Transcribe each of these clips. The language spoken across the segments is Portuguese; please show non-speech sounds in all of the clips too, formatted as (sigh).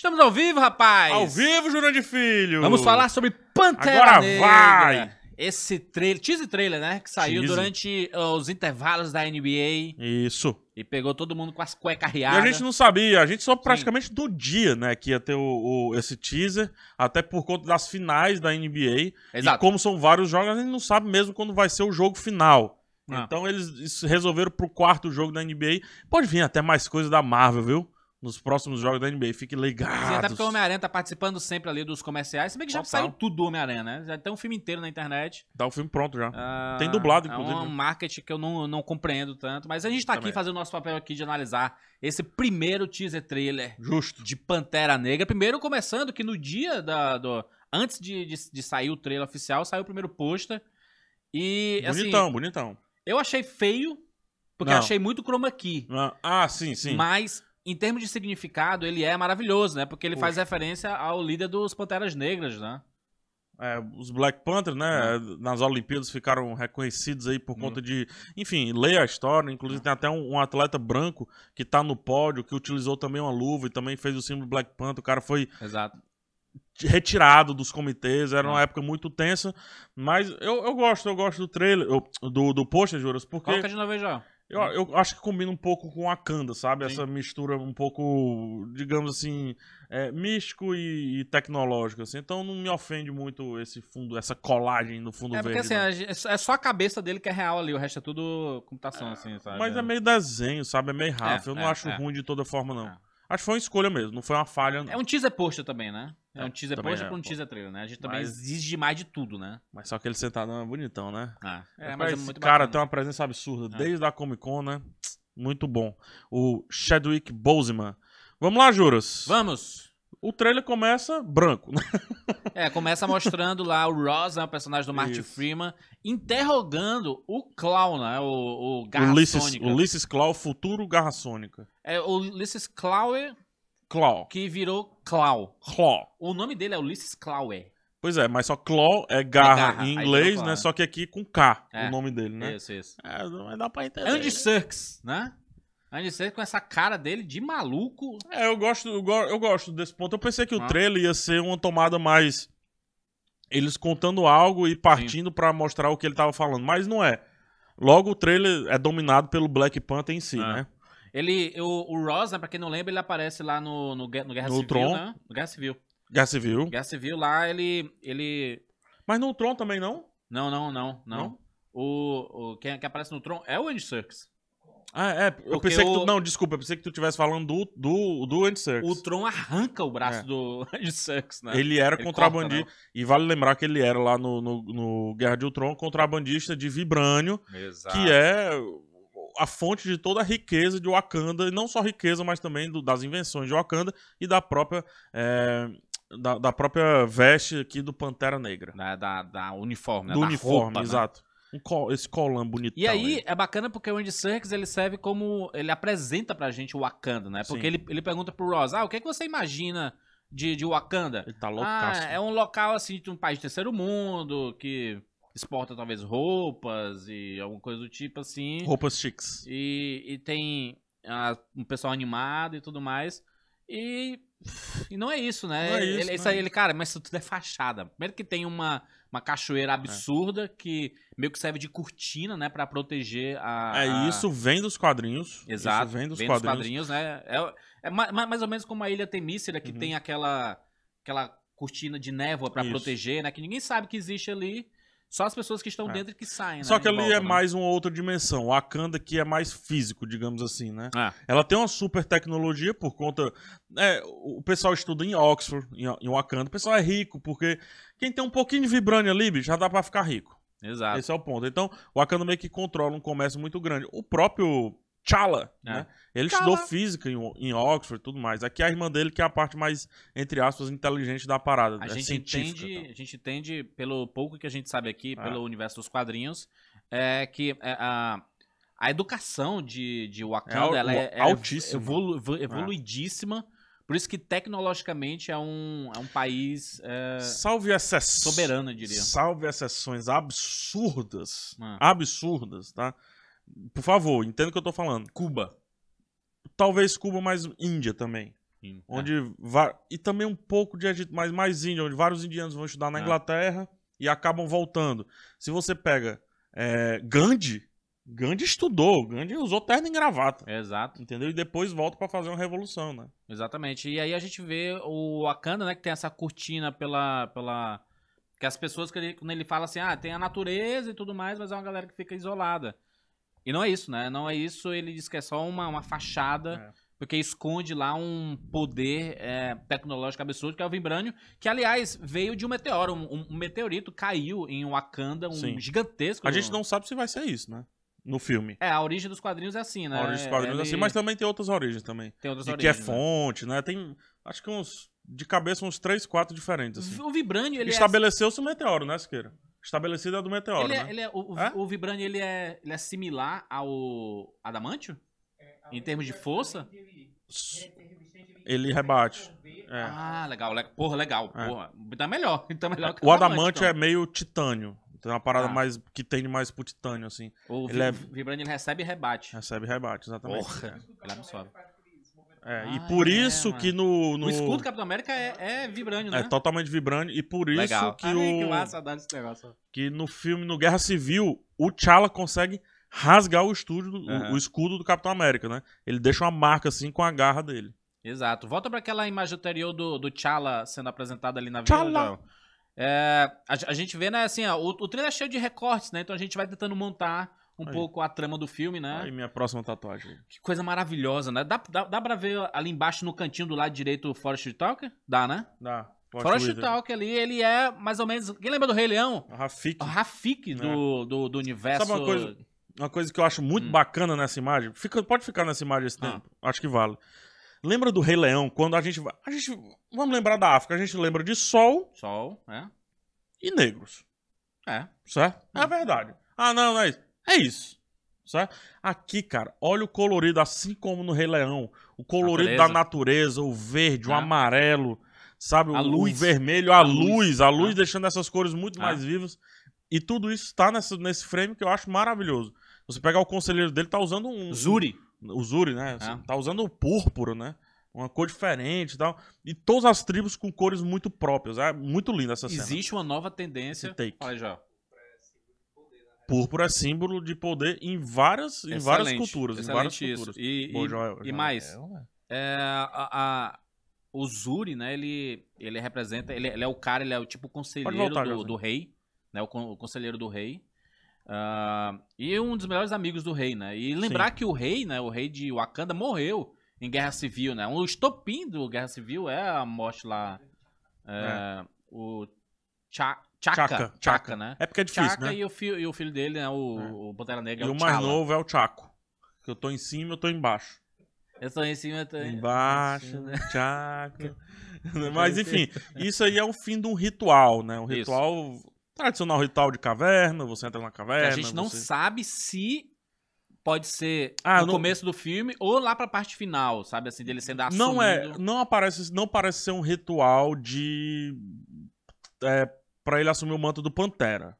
Estamos ao vivo, rapaz! Ao vivo, Jurandir Filho! Vamos falar sobre Pantera Agora Negra. vai! Esse trailer, teaser trailer, né? Que saiu durante uh, os intervalos da NBA. Isso. E pegou todo mundo com as cuecas arriadas. E a gente não sabia, a gente só praticamente Sim. do dia, né, que ia ter o, o, esse teaser, até por conta das finais da NBA. Exato. E como são vários jogos, a gente não sabe mesmo quando vai ser o jogo final. Ah. Então eles resolveram pro quarto jogo da NBA. Pode vir até mais coisa da Marvel, viu? nos próximos jogos da NBA. Fique ligado. Até porque o Homem-Aranha tá participando sempre ali dos comerciais. Se bem que já Total. saiu tudo do Homem-Aranha, né? Já tem um filme inteiro na internet. Tá o filme pronto já. Ah, tem dublado, inclusive. É um marketing que eu não, não compreendo tanto. Mas a gente tá Também. aqui fazendo o nosso papel aqui de analisar esse primeiro teaser trailer. Justo. De Pantera Negra. Primeiro começando que no dia da... Do, antes de, de, de sair o trailer oficial, saiu o primeiro pôster. E, assim, bonitão, assim, bonitão. Eu achei feio, porque não. eu achei muito chroma key. Não. Ah, sim, sim. Mas em termos de significado, ele é maravilhoso, né? Porque ele Poxa. faz referência ao líder dos Panteras Negras, né? É, os Black Panther, né, né? nas Olimpíadas ficaram reconhecidos aí por uhum. conta de, enfim, leia a história, inclusive uhum. tem até um, um, atleta branco que tá no pódio, que utilizou também uma luva e também fez o símbolo Black Panther, o cara foi Exato. retirado dos comitês, era hum. uma época muito tensa, mas eu, eu gosto, eu gosto do trailer, eu, do, do poster, Juras, porque... Coloca de novo já. Eu, eu acho que combina um pouco com a Kanda, sabe? Sim. Essa mistura um pouco, digamos assim, é, místico e, e tecnológico, assim. Então não me ofende muito esse fundo, essa colagem no fundo é porque, verde. Assim, não. É, é só a cabeça dele que é real ali, o resto é tudo computação, é, assim, sabe? Mas é, é. meio desenho, sabe? É meio é, Rafa. eu não acho ruim de toda forma, não. Acho que foi uma escolha mesmo, não foi uma falha. Não. É um teaser poster também, né? É, é um teaser poster é, um teaser trailer, né? A gente mas... também exige demais de tudo, né? Mas só que ele sentado é bonitão, né? Ah, é, mas, é mas é muito cara bacana. tem uma presença absurda ah. desde a Comic Con, né? Muito bom. O Chadwick Boseman. Vamos lá, Juras? Vamos! O trailer começa branco. Né? é, começa mostrando lá o Ross, né, o personagem do Martin Isso. Freeman, interrogando o Clown, né, o, o Garra Ulysses, Sônica. Ulysses Claw, futuro Garra Sônica. É o Ulysses Clawer... Claw. Que virou Claw. Claw. O nome dele é Ulysses Clawer. É. Pois é, mas só claw é garra, é garra. em inglês, claw, né? É. Só que aqui com K, é. o nome dele, né? Isso, isso. É, mas dá pra é entender. Andy Serkis, né? Andy Serkis com essa cara dele de maluco. É, eu gosto, eu, go eu gosto desse ponto. Eu pensei que ah. o trailer ia ser uma tomada mais. Eles contando algo e partindo para mostrar o que ele tava falando, mas não é. Logo, o trailer é dominado pelo Black Panther em si, ah. né? Ele, o, o Ross, né, pra quem não lembra, ele aparece lá no, no, no Guerra no Civil, Tron. Né? No Guerra Civil. Guerra Civil. Guerra Civil lá, ele, ele... Mas no Tron também não? Não, não, não, não. não? O, o quem, é quem aparece no Tron é o Andy Serkis. Ah, é. Porque eu pensei que tu. Não, desculpa, eu pensei que tu estivesse falando do, do, do Andy Serkis. O Tron arranca o braço é. do (laughs) Andy Serkis, né? Ele era contrabandista. Né? e vale lembrar que ele era lá no, no, no Guerra de Ultron contrabandista de Vibrânio, que é a fonte de toda a riqueza de Wakanda, e não só riqueza, mas também do, das invenções de Wakanda e da própria. É... Da, da, própria veste aqui do Pantera Negra. Da, da, da uniforme, né? Do da uniforme, roupa, né? exato. Né? Um col, esse colan bonitão. E aí, aí, é bacana porque o Andy Serkis, ele serve como... Ele apresenta pra gente o Wakanda, né? Porque ele, ele pergunta pro Ross, ah, o que, é que você imagina de, de Wakanda? Ele tá loucaço. Ah, é um local, assim, de um país de terceiro mundo, que exporta talvez roupas e alguma coisa do tipo, assim. Roupas chiques. E, e tem ah, um pessoal animado e tudo mais. E e não é isso, né? Não é isso, ele, isso é. ele, cara, mas tudo é fachada. Primeiro que tem uma, uma cachoeira absurda é. que meio que serve de cortina, né, para proteger a. É, isso vem dos quadrinhos. Exato. Isso vem dos, vem quadrinhos. dos quadrinhos. né? É, é mais, mais, ou menos como a Ilha Temícera, que uhum. tem aquela, aquela cortina de névoa para proteger, né? Que ninguém sabe que existe ali. Só as pessoas que estão é. dentro que saem, Só né, que ali volta, é né? mais uma outra dimensão. O Akanda que é mais físico, digamos assim, né? É. Ela tem uma super tecnologia por conta... É, o pessoal estuda em Oxford, em Wakanda. O pessoal é rico, porque quem tem um pouquinho de vibrânio ali, já dá pra ficar rico. Exato. Esse é o ponto. Então, o Akanda meio que controla um comércio muito grande. O próprio Chala, é. né? Ele Chala. estudou física em, em Oxford e tudo mais. Aqui é a irmã dele que é a parte mais, entre aspas, inteligente da parada. A, é gente, entende, então. a gente entende, pelo pouco que a gente sabe aqui, é. pelo universo dos quadrinhos, é que é, a, a educação de, de Wakanda é ela é, altíssima. Evolu, evoluidíssima. Por isso que tecnologicamente é um, é um país é, salve soberano, eu diria. Salve exceções absurdas. Ah. Absurdas, tá? Por favor, entenda o que eu tô falando. Cuba. Talvez Cuba, mas Índia também. Sim, onde é. E também um pouco de Egito, mas mais Índia, onde vários indianos vão estudar na é. Inglaterra e acabam voltando. Se você pega é, Gandhi, Gandhi estudou, Gandhi usou terno e gravata. Exato. Entendeu? E depois volta para fazer uma revolução, né? Exatamente. E aí a gente vê o Akanda, né, que tem essa cortina pela. pela... Que as pessoas, quando ele fala assim, ah, tem a natureza e tudo mais, mas é uma galera que fica isolada. E não é isso, né? Não é isso, ele diz que é só uma, uma fachada, é. porque esconde lá um poder é, tecnológico absurdo, que é o Vibranium, que, aliás, veio de um meteoro. Um, um meteorito caiu em Wakanda, um Sim. gigantesco. A gente não sabe se vai ser isso, né? no filme. É, a origem dos quadrinhos é assim, né? A origem dos quadrinhos Ele... é assim, mas também tem outras origens também. Tem outras e origens. que é né? fonte, né? né? Tem, acho que uns, de cabeça, uns três, quatro diferentes. Assim. O Vibranium, ele é Estabeleceu-se é... o meteoro, né, Siqueira? estabelecida é do meteoro, ele é, né? ele é, o, é? o Vibranium, ele é, ele é similar ao Adamantio? É, em termos de força? Ele é rebate. É. Ah, legal. Porra, legal. Porra. Tá melhor. (laughs) Tá melhor o, o Adamante então. é meio titânio. Tem uma parada ah. mais que tende mais pro titânio, assim. O ele vi, é... Vibranium ele recebe rebate. Recebe rebate, exatamente. Porra. É é. Ah, e por é, isso mano. que no, no. O escudo do Capitão América é, é, é né? É totalmente vibrante E por isso Legal. que tá Ai, o. Que, massa, dá esse negócio. que no filme, no Guerra Civil, o T'Challa consegue rasgar o estúdio, uhum. o, o, escudo do Capitão América, né? Ele deixa uma marca assim com a garra dele. Exato. Volta para aquela imagem anterior do, do T'Challa sendo apresentado ali na vila. É, a, a, gente vê, né, assim, ó, o, o trailer é cheio de recortes, né? Então a gente vai tentando montar um aí. pouco a trama do filme, né? Aí minha próxima tatuagem. Que coisa maravilhosa, né? Dá, dá, dá pra ver ali embaixo no cantinho do lado direito o Forest Talker? Dá, né? Dá. Forest Talker ali, ele é mais ou menos. Quem lembra do Rei Leão? Rafik. Rafik do, é. do, do, universo. Sabe uma coisa, uma coisa que eu acho muito hum. bacana nessa imagem? Fica, pode ficar nessa imagem esse ah. tempo. Ah. Acho que vale. Lembra do Rei Leão, quando a gente vai. A gente. Vamos lembrar da África. A gente lembra de sol. Sol, é. E negros. É. Certo? É, é verdade. Ah, não, não é isso. É isso. Certo? Aqui, cara, olha o colorido, assim como no Rei Leão. O colorido natureza. da natureza, o verde, ah. o amarelo, sabe? A o, luz. vermelho, a, a luz, luz, a luz ah. deixando essas cores muito ah. mais vivas. E tudo isso está nessa, nesse frame que eu acho maravilhoso. Você pegar o conselheiro dele, tá usando um. Zuri. o Zuri, né? Ah. Tá usando o púrpura, né? Uma cor diferente e tal. E todas as tribos com cores muito próprias. É muito linda essa cena. Existe uma nova tendência. Olha já. Púrpura é símbolo de poder em várias, em várias culturas. em várias isso. culturas. E, Bom, e, Joel, e mais, é. é, a, a, o Zuri, né, ele, ele representa, ele, ele, é o cara, ele é o tipo conselheiro voltar, do, do, rei, né, o, o conselheiro do rei. Uh, e um dos melhores amigos do rei, né? E lembrar Sim. que o rei, né, o rei de Wakanda morreu em Guerra Civil, né? O estopim do Guerra Civil é a morte lá. É, é. O T'Challa, Chaka, Chaka, Chaka, né? É porque é difícil, Chaka né? E o, filho, e o filho dele, né? O, é. o Pantera Negra. E é o, o mais novo é o Chaco. Que eu tô em cima, eu tô embaixo. Eu tô em cima, eu tô embaixo. (laughs) Em Mas enfim, isso aí é o fim de um ritual, né? Um ritual isso. tradicional, ritual de caverna. Você entra na caverna. Que a gente não você... sabe se pode ser ah, no não... começo do filme ou lá pra parte final, sabe? Assim, dele sendo assumido. Não é, não aparece, não parece ser um ritual de... É, para ele assumir o manto do Pantera.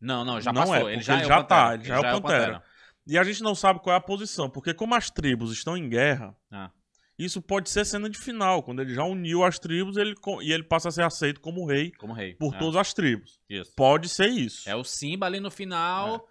Não, não, já não é, passou. É, ele já, ele é já tá, ele já, ele é, já é o Pantera. é o Pantera. E a gente não sabe qual é a posição, porque como as tribos estão em guerra, ah. isso pode ser cena de final, quando ele já uniu as tribos ele, e ele passa a ser aceito como rei, como rei. por é. todas as tribos. Isso. Pode ser isso. É o Simba ali no final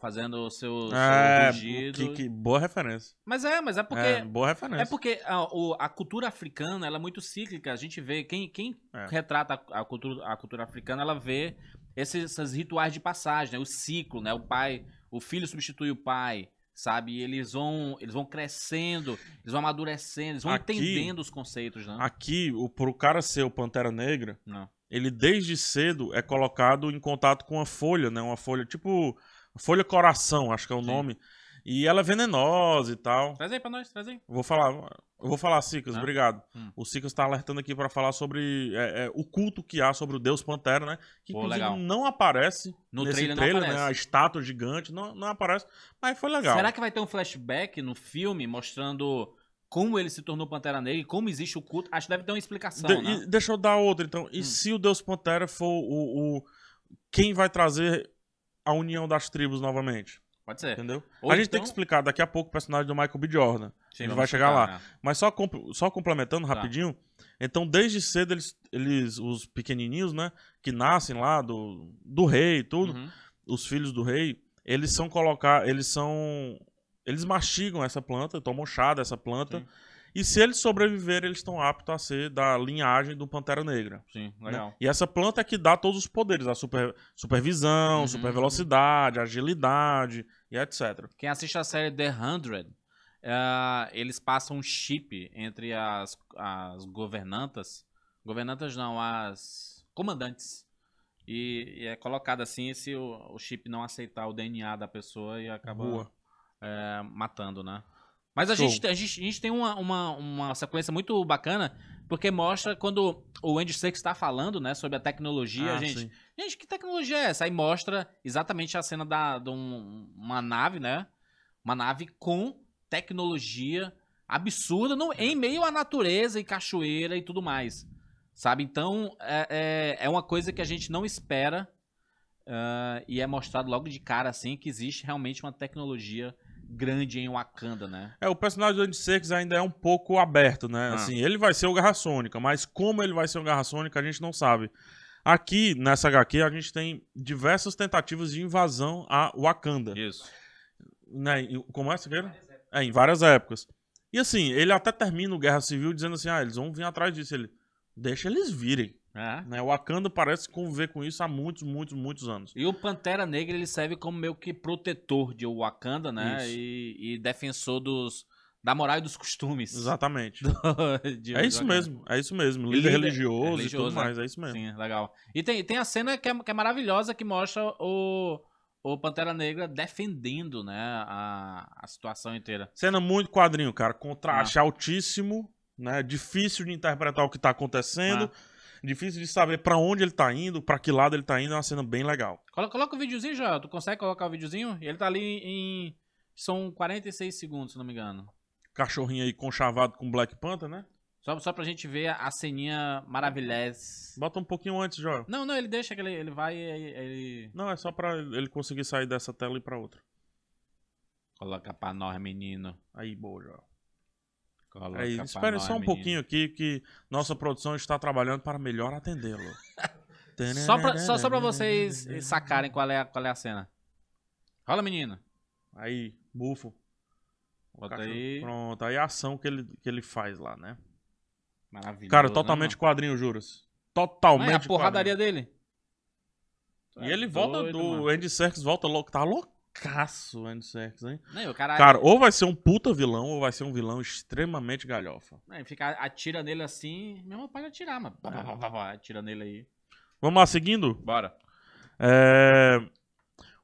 fazendo o seu, seu ah, é, rugido. Que, que, boa referência. Mas é, mas é, é porque. É, boa referência. É porque a, a, cultura africana ela é muito cíclica. A gente vê. Quem, quem é. retrata a, a, cultura, a cultura africana, ela vê esses, esses rituais de passagem, né? O ciclo, né? O pai. O filho substitui o pai sabe? eles vão, eles vão crescendo, eles vão amadurecendo, eles vão aqui, entendendo os conceitos, né? Aqui, o, pro cara ser o Pantera Negra, Não. ele desde cedo é colocado em contato com a folha, né? Uma folha tipo Folha Coração, acho que é o Sim. nome, e ela é venenosa e tal. Traz aí pra nós, traz aí. Vou falar, eu vou falar, Cicas, tá. obrigado. Hum. O Sicas tá alertando aqui para falar sobre é, é, o culto que há sobre o Deus Pantera, né? Que Pô, não aparece no trailer, trailer né? aparece. né? A estátua gigante não, não aparece, mas foi legal. Será que vai ter um flashback no filme mostrando como ele se tornou Pantera Negra e como existe o culto? Acho que deve ter uma explicação, de, né? E, deixa eu dar outra, então. E hum. se o Deus Pantera for o, o... Quem vai trazer a união das tribos novamente? Pode ser. Entendeu? Ou a gente então... tem que então explicar daqui a pouco o personagem do Michael B. Jordan. Sim, a gente vai chegar explicar, lá. Né? Mas só, comp... só complementando tá. rapidinho. Tá. Então, desde cedo, eles, eles, os pequenininhos, né? Que nascem lá do, do rei e tudo. Uhum. Os filhos do rei. Eles são colocar. Eles são. Eles mastigam essa planta, tomam chá dessa planta. Sim. E se eles sobreviverem, eles estão aptos a ser da linhagem do Pantera Negra. Sim, né? legal. Né? E essa planta é que dá todos os poderes: a super, supervisão, uhum. super velocidade, agilidade e etc. Quem assiste a série The Hundred, uh, eles passam um chip entre as, as governantas. Governantas não, as comandantes. E, e é colocado assim se o, o, chip não aceitar o DNA da pessoa e acaba é, matando, né? Mas a gente, a gente, a, gente, tem uma, uma, uma sequência muito bacana, porque mostra quando o Andy Serkis está falando, né, sobre a tecnologia, ah, gente. Sim. Gente, que tecnologia é essa? Aí mostra exatamente a cena da, de um, uma nave, né? Uma nave com tecnologia absurda no, em meio à natureza e cachoeira e tudo mais. Sabe? Então, é, é, é uma coisa que a gente não espera uh, e é mostrado logo de cara, assim, que existe realmente uma tecnologia grande em Wakanda, né? É, o personagem do Andy Serkis ainda é um pouco aberto, né? Ah. Assim, ele vai ser o Garra Sônica, mas como ele vai ser o Garra Sônica a gente não sabe. Aqui, nessa HQ, a gente tem diversas tentativas de invasão a Wakanda. Isso. Né? Como é, Siqueira? É, em várias épocas. E assim, ele até termina o Guerra Civil dizendo assim, ah, eles vão vir atrás disso. Ele, deixa eles virem. É. Né? O Wakanda parece conviver com isso há muitos, muitos, muitos anos. E o Pantera Negra ele serve como meio que protetor de Wakanda, né? E, e, defensor dos da moral e dos costumes. Exatamente. (laughs) Do, de, é isso mesmo, é isso mesmo. Líder, Líder religioso, é religioso, e tudo né? mais, é isso mesmo. Sim, legal. E tem, tem a cena que é, que é maravilhosa que mostra o, o Pantera Negra defendendo, né, a, a situação inteira. Cena muito quadrinho, cara. Contraste ah. altíssimo, né? Difícil de interpretar o que tá acontecendo. Ah difícil de saber para onde ele tá indo, para que lado ele tá indo, é uma cena bem legal. Coloca, coloca o videozinho já, tu consegue colocar o videozinho? Ele tá ali em. São 46 segundos, se não me engano. Cachorrinho aí conchavado com Black Panther, né? Só, só pra gente ver a ceninha maravilhosa. Bota um pouquinho antes, Jó. Não, não, ele deixa que ele, ele vai e ele. Não, é só pra ele conseguir sair dessa tela e ir pra outra. Coloca pra nós, menino. Aí, boa, Jó. Coloca espere só um menino. pouquinho aqui que nossa produção está trabalhando para melhor atendê-lo. (laughs) só, para só, só vocês sacarem qual é a, qual é a cena. Rola, menina. Aí, bufo. Bota aí. Pronto, aí a ação que ele, que ele faz lá, né? Maravilhoso. Cara, né, totalmente quadrinho, juras. Totalmente. é a porradaria quadrinho. dele. E ele tá volta Doido, do mano. Andy Serkis volta louco, tá louco loucaço o Andy Serkis, hein? Não, o cara... cara, ou vai ser um puta vilão, ou vai ser um vilão extremamente galhofa. Não, fica, atira nele assim, mesmo pode atirar, mas atira nele aí. Vamos lá, seguindo? Bora. É...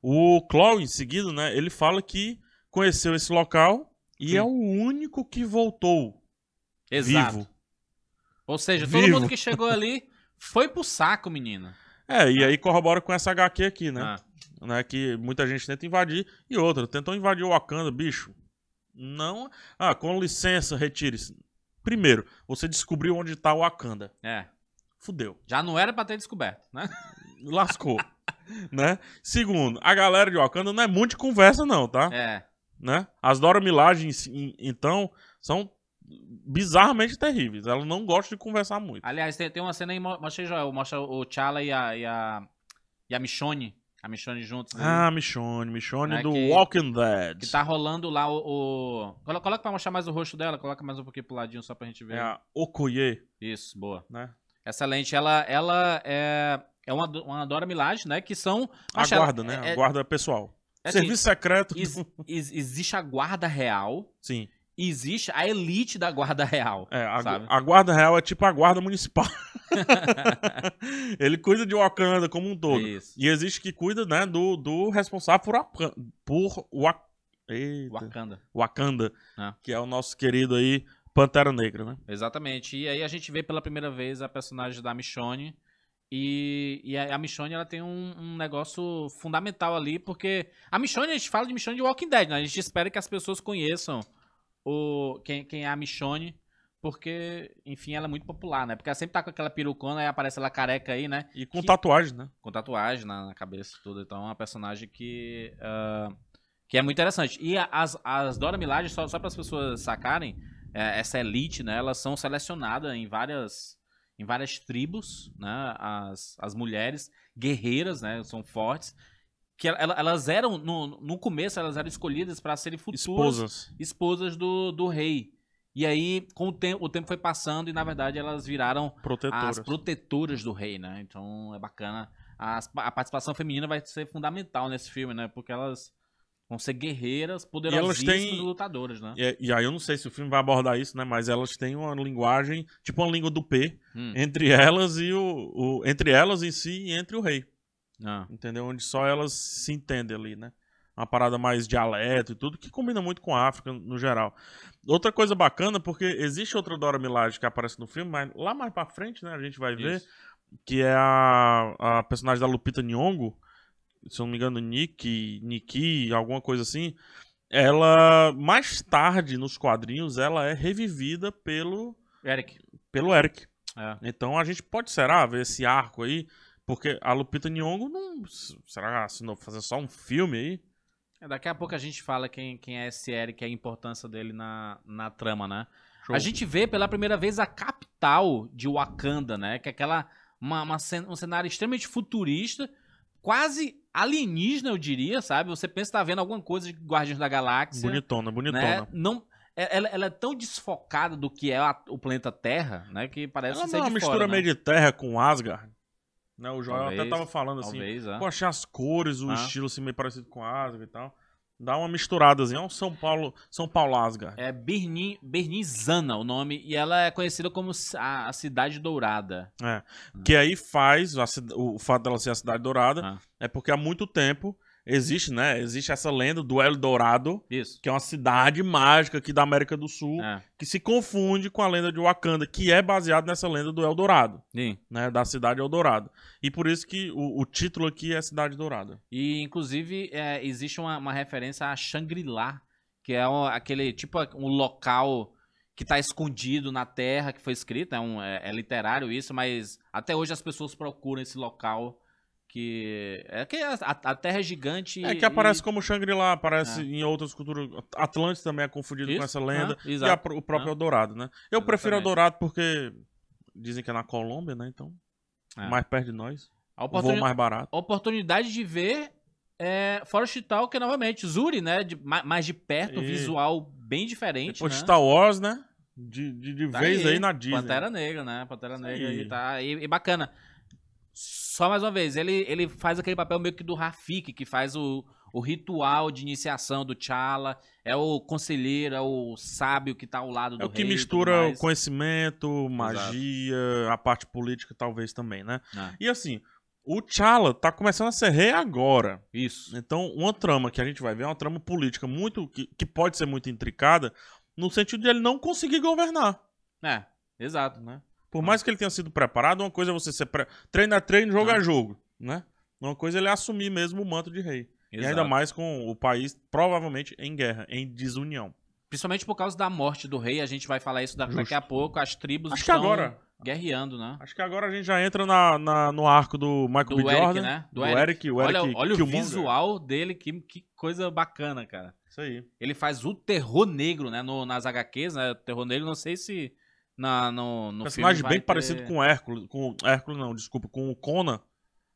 O Claw, em seguida, né, ele fala que conheceu esse local e Sim. é o único que voltou Exato. vivo. Ou seja, todo mundo que chegou ali foi pro saco, menina. É, e ah. aí corrobora com essa HQ aqui, né? Ah né, que muita gente tenta invadir, e outra, tentou invadir o Wakanda, bicho. Não. Ah, com licença, retire-se. Primeiro, você descobriu onde tá o Wakanda. É. Fudeu. Já não era pra ter descoberto, né? (laughs) Lascou. né? Segundo, a galera de Wakanda não é muito de conversa, não, tá? É. Né? As Dora Milagens, então, são bizarramente terríveis. Ela não gosta de conversar muito. Aliás, tem, tem uma cena aí, mostra aí, Joel, mostra o T'Challa e a, e a, e a Michonne a Michonne juntos. Ah, ali. Michonne. Michonne né, do que, Walking Dead. Que tá rolando lá o... o... Coloca pra mostrar mais o rosto dela. Coloca mais um pouquinho pro ladinho só pra gente ver. É a Okoye. Isso, boa. Né? Essa lente, ela, ela é... É uma, uma Dora milage, né? Que são... A guarda, né? É, é a guarda pessoal. É assim, Serviço secreto. Is, is, existe a guarda real. Sim existe a elite da Guarda Real. É, a, a Guarda Real é tipo a Guarda Municipal. (laughs) ele cuida de Wakanda como um todo. Isso. E existe que cuida, né, do, do responsável por, por Wak Eita. Wakanda. Wakanda, é. que é o nosso querido aí Pantera Negra, né? Exatamente. E aí a gente vê pela primeira vez a personagem da Michonne. E, e a Michonne, ela tem um, um, negócio fundamental ali, porque... A Michonne, a gente fala de Michonne de Walking Dead, né? A gente espera que as pessoas conheçam o, quem, quem é a Michonne, porque, enfim, ela é muito popular, né? Porque ela sempre tá com aquela perucona e aparece ela careca aí, né? E com que, tatuagem, né? Com tatuagem na, na cabeça e tudo. Então é uma personagem que. Uh, que é muito interessante. E as, as Dora Milaje, só, só para as pessoas sacarem, é, essa elite, né? Elas são selecionadas em várias. Em várias tribos, né? As, as mulheres guerreiras, né? São fortes que ela, elas eram, no, no começo, elas eram escolhidas para serem futuras esposas, esposas do, do rei. E aí, com o tempo, o tempo foi passando e, na verdade, elas viraram protetoras. as protetoras do rei, né? Então, é bacana. As, a participação feminina vai ser fundamental nesse filme, né? Porque elas vão ser guerreiras, poderosas e, têm... lutadoras, né? E, e, aí eu não sei se o filme vai abordar isso, né? Mas elas têm uma linguagem, tipo uma língua do P, hum. entre elas e o, o, Entre elas em si e entre o rei. Ah. Entendeu? Onde só elas se entendem ali, né? Uma parada mais dialeto e tudo, que combina muito com a África no geral. Outra coisa bacana, porque existe outra Dora Milaje que aparece no filme, mas lá mais pra frente, né, a gente vai ver, Isso. que é a, a personagem da Lupita Nyong'o, se eu não me engano, Nick, Nikki, alguma coisa assim, ela, mais tarde nos quadrinhos, ela é revivida pelo... Eric. Pelo Eric. É. Então a gente pode, será, ver esse arco aí porque a Lupita Nyong'o não... Será que assinou fazer só um filme aí? É, daqui a pouco a gente fala quem, quem é esse Eric e a importância dele na, na trama, né? Show. A gente vê pela primeira vez a capital de Wakanda, né? Que é aquela. Uma, uma, um cenário extremamente futurista, quase alienígena, eu diria, sabe? Você pensa que tá vendo alguma coisa de Guardiões da Galáxia. Bonitona, né? bonitona. Né? Não, é, ela, ela, é tão desfocada do que é a, o planeta Terra, né? Que parece ela ser não, é de mistura fora, né? meio né? de terra com Asgard. Né? O Joel talvez, até tava falando assim, talvez, é. pô, achei as cores, o ah. estilo assim, meio parecido com Asga e tal. Dá uma misturada, assim, é um São Paulo, São Paulo Asga É Bernizana o nome, e ela é conhecida como a, a Cidade Dourada. É, ah. que aí faz, a, o fato dela ser a Cidade Dourada, ah. é porque há muito tempo Existe, né? Existe essa lenda do El Dourado, Isso. que é uma cidade mágica aqui da América do Sul, é. que se confunde com a lenda de Wakanda, que é baseada nessa lenda do El Dourado, Sim. né? Da cidade El Dourado. E por isso que o, o título aqui é Cidade Dourada. E, inclusive, é, existe uma, uma, referência a Shangri-La, que é um, aquele, tipo, um local que está escondido na terra que foi escrito, é, um, é, é, literário isso, mas até hoje as pessoas procuram esse local que é que a, a, Terra é gigante. É que aparece como Shangri-La, aparece é. em outras culturas. Atlântico também é confundido Isso? com essa lenda. Ah, e a, o próprio ah. Eldorado, né? Eu Exatamente. prefiro Eldorado porque dizem que é na Colômbia, né? Então, é. mais perto de nós. A voo mais barato. A oportunidade de ver é, Forest Town, que é novamente Zuri, né? De, mais de perto, e... visual bem diferente. Depois né? Star Wars, né? De, de, de tá vez aí, aí na Disney. Pantera Negra, né? Pantera Negra e tá. E, e bacana. Só mais uma vez, ele, ele faz aquele papel meio que do Rafik, que faz o, o ritual de iniciação do T'Challa, é o conselheiro, é o sábio que está ao lado é do É o que rei, mistura o conhecimento, magia, Exato. a parte política talvez também, né? Ah. E assim, o T'Challa tá começando a ser rei agora. Isso. Então, uma trama que a gente vai ver é uma trama política muito que, que pode ser muito intricada, no sentido de ele não conseguir governar. É, exato, né? Por mais que ele tenha sido preparado, uma coisa é você ser pre... treino a é treino, jogo a é jogo, né? Uma coisa é ele assumir mesmo o manto de rei. Exato. E ainda mais com o país provavelmente em guerra, em desunião. Principalmente por causa da morte do rei, a gente vai falar isso daqui Justo. a pouco. As tribos Acho estão agora, guerreando, né? Acho que agora a gente já entra na, na no arco do Michael do B. Eric, Jordan. Né? Do, do Eric, Eric. o Eric Olha, olha o visual dele, que, que coisa bacana, cara. Isso aí. Ele faz o terror negro, né? No, nas HQs, né? O terror negro, não sei se na, no, no personagem bem ter... parecido com Hércules. Com Hércules, não, desculpa, com o Conan.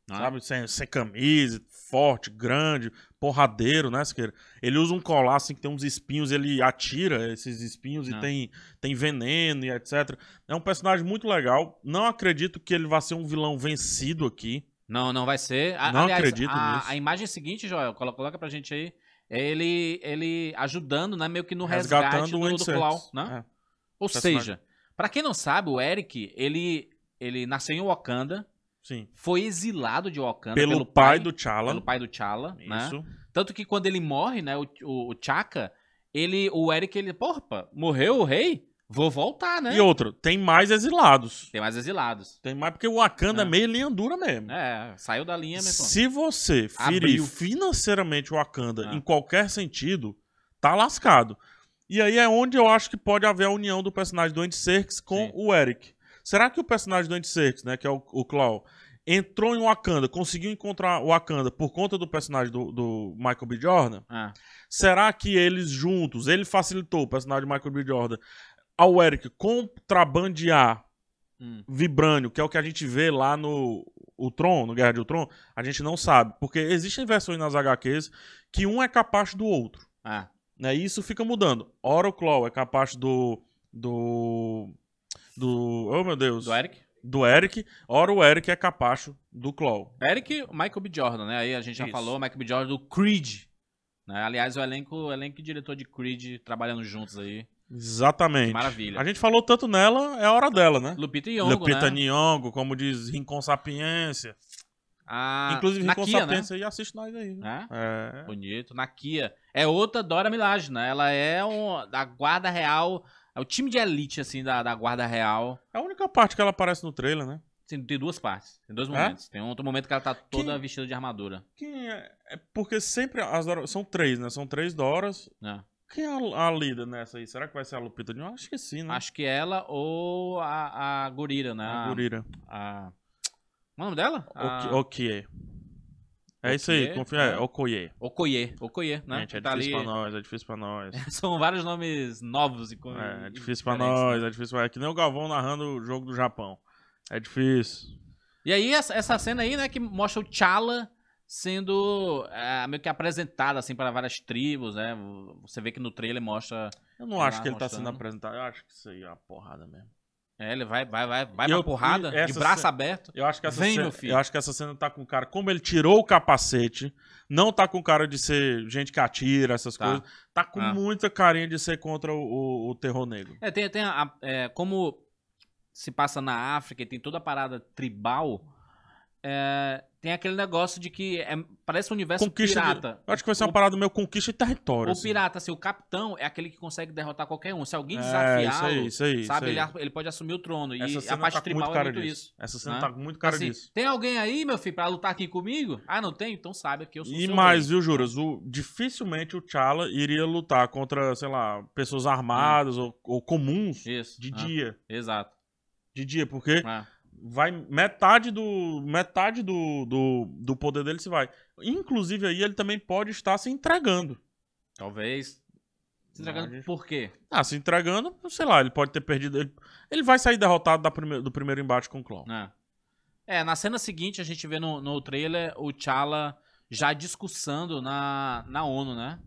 É? Sabe? Sem, sem camisa, forte, grande, porradeiro, né, Siqueira? Ele usa um colar assim que tem uns espinhos, ele atira esses espinhos e tem, tem veneno e etc. É um personagem muito legal. Não acredito que ele vá ser um vilão vencido aqui. Não, não vai ser. A, não aliás, acredito a, nisso. A imagem é seguinte, Joel, coloca, pra gente aí. É ele, ele ajudando, né? Meio que no resgatando resgate do, do Clau, né? É. Ou seja, para quem não sabe, o Eric, ele, ele nasceu em Wakanda. Sim. Foi exilado de Wakanda pelo, pelo pai, do T'Challa. Pelo pai do T'Challa, né? Isso. Né? Tanto que quando ele morre, né, o, o, o Chaka, ele, o Eric, ele, porra, morreu o rei? Vou voltar, né? E outro, tem mais exilados. Tem mais exilados. Tem mais, porque o Wakanda é, é meio linha dura mesmo. É, saiu da linha mesmo. Se você ferir Abriu. financeiramente o Wakanda é. em qualquer sentido, tá lascado. E aí é onde eu acho que pode haver a união do personagem do Andy Serkis com Sim. o Eric. Será que o personagem do Andy Serkis, né, que é o, o Claw, entrou em Wakanda, conseguiu encontrar o Wakanda por conta do personagem do, do Michael B. Jordan? Ah. Será que eles juntos, ele facilitou o personagem do Michael B. Jordan ao Eric contrabandear hum. Vibrânio, que é o que a gente vê lá no Ultron, no Guerra de Ultron? A gente não sabe, porque existem versões nas HQs que um é capaz do outro. Ah. Né? E isso fica mudando. Claw é capaz do. do. do. Oh meu Deus. Do Eric? Do Eric. Ora o Eric é capacho do Claw. Eric, Michael B. Jordan, né? Aí a gente já isso. falou, Michael B. Jordan do Creed. Né? Aliás, o elenco, o elenco e diretor de Creed trabalhando juntos aí. Exatamente. Que maravilha. A gente falou tanto nela, é a hora dela, né? Lupita Nyong'o, Lupita né? Nyong'o, como diz Rincon Sapiência. Ah, Inclusive, Rincon né? Sapiência né? e assiste nós aí. Né? É. Bonito. Na Kia é outra Dora Milaje, né? Ela é um, da guarda real, é o time de elite, assim, da, da guarda real. É a única parte que ela aparece no trailer, né? Sim, tem duas partes, tem dois é? momentos. É? Tem outro momento que ela tá toda quem, vestida de armadura. Quem é? é? Porque sempre as Doras, são três, né? São três Doras. É. Quem é a, a líder nessa aí? Será que vai ser a Lupita Nyong'o? Acho que sim, né? Acho que ela ou a, a Gorira, né? A Gorira. A... É o nome dela? O, quê? o que é? É isso aí, confia. É, Okoye. Okoye, Okoye, né? Gente, é tá difícil ali... pra nós, é difícil pra nós. (laughs) São vários nomes novos e com... É, é difícil pra nós, né? é difícil pra É que nem o Galvão narrando o jogo do Japão. É difícil. E aí, essa cena aí, né, que mostra o Chala sendo é, meio que apresentado, assim, para várias tribos, né? Você vê que no trailer mostra... Eu não acho que ele mostrando. tá sendo apresentado, eu acho que isso aí é uma porrada mesmo. É, ele vai, vai, vai, vai eu, pra porrada, de braço cena, aberto. Eu acho que essa Vem, cena, meu filho. Eu acho que essa cena tá com o cara. Como ele tirou o capacete, não tá com cara de ser gente que atira, essas tá. coisas. Tá com ah. muita carinha de ser contra o, o, o terror negro. É, tem, tem a, é, como se passa na África e tem toda a parada tribal é, tem aquele negócio de que é, parece um universo conquista pirata. De, acho que vai ser uma o, parada meio conquista e território. O assim. pirata, assim, o capitão é aquele que consegue derrotar qualquer um. Se alguém é, desafiar, lo sabe, ele, pode assumir o trono. e a tá parte tá tribal muito é muito disso. isso. Essa cena né? tá muito cara então, assim, disso. Tem alguém aí, meu filho, pra lutar aqui comigo? Ah, não tem? Então sabe que eu sou E mais, rei. viu, Juras? O, dificilmente o T'Challa iria lutar contra, sei lá, pessoas hum. armadas hum. ou, ou, comuns isso. de ah. dia. Exato. De dia, porque... Ah vai metade do metade do, do, do poder dele se vai. Inclusive aí ele também pode estar se entregando. Talvez. Se entregando Mas... por quê? Ah, se entregando, sei lá, ele pode ter perdido. Ele, ele vai sair derrotado da prime... do primeiro embate com o Clown. É. Ah. é. na cena seguinte a gente vê no, no trailer o T'Challa já discussando na, na ONU, né?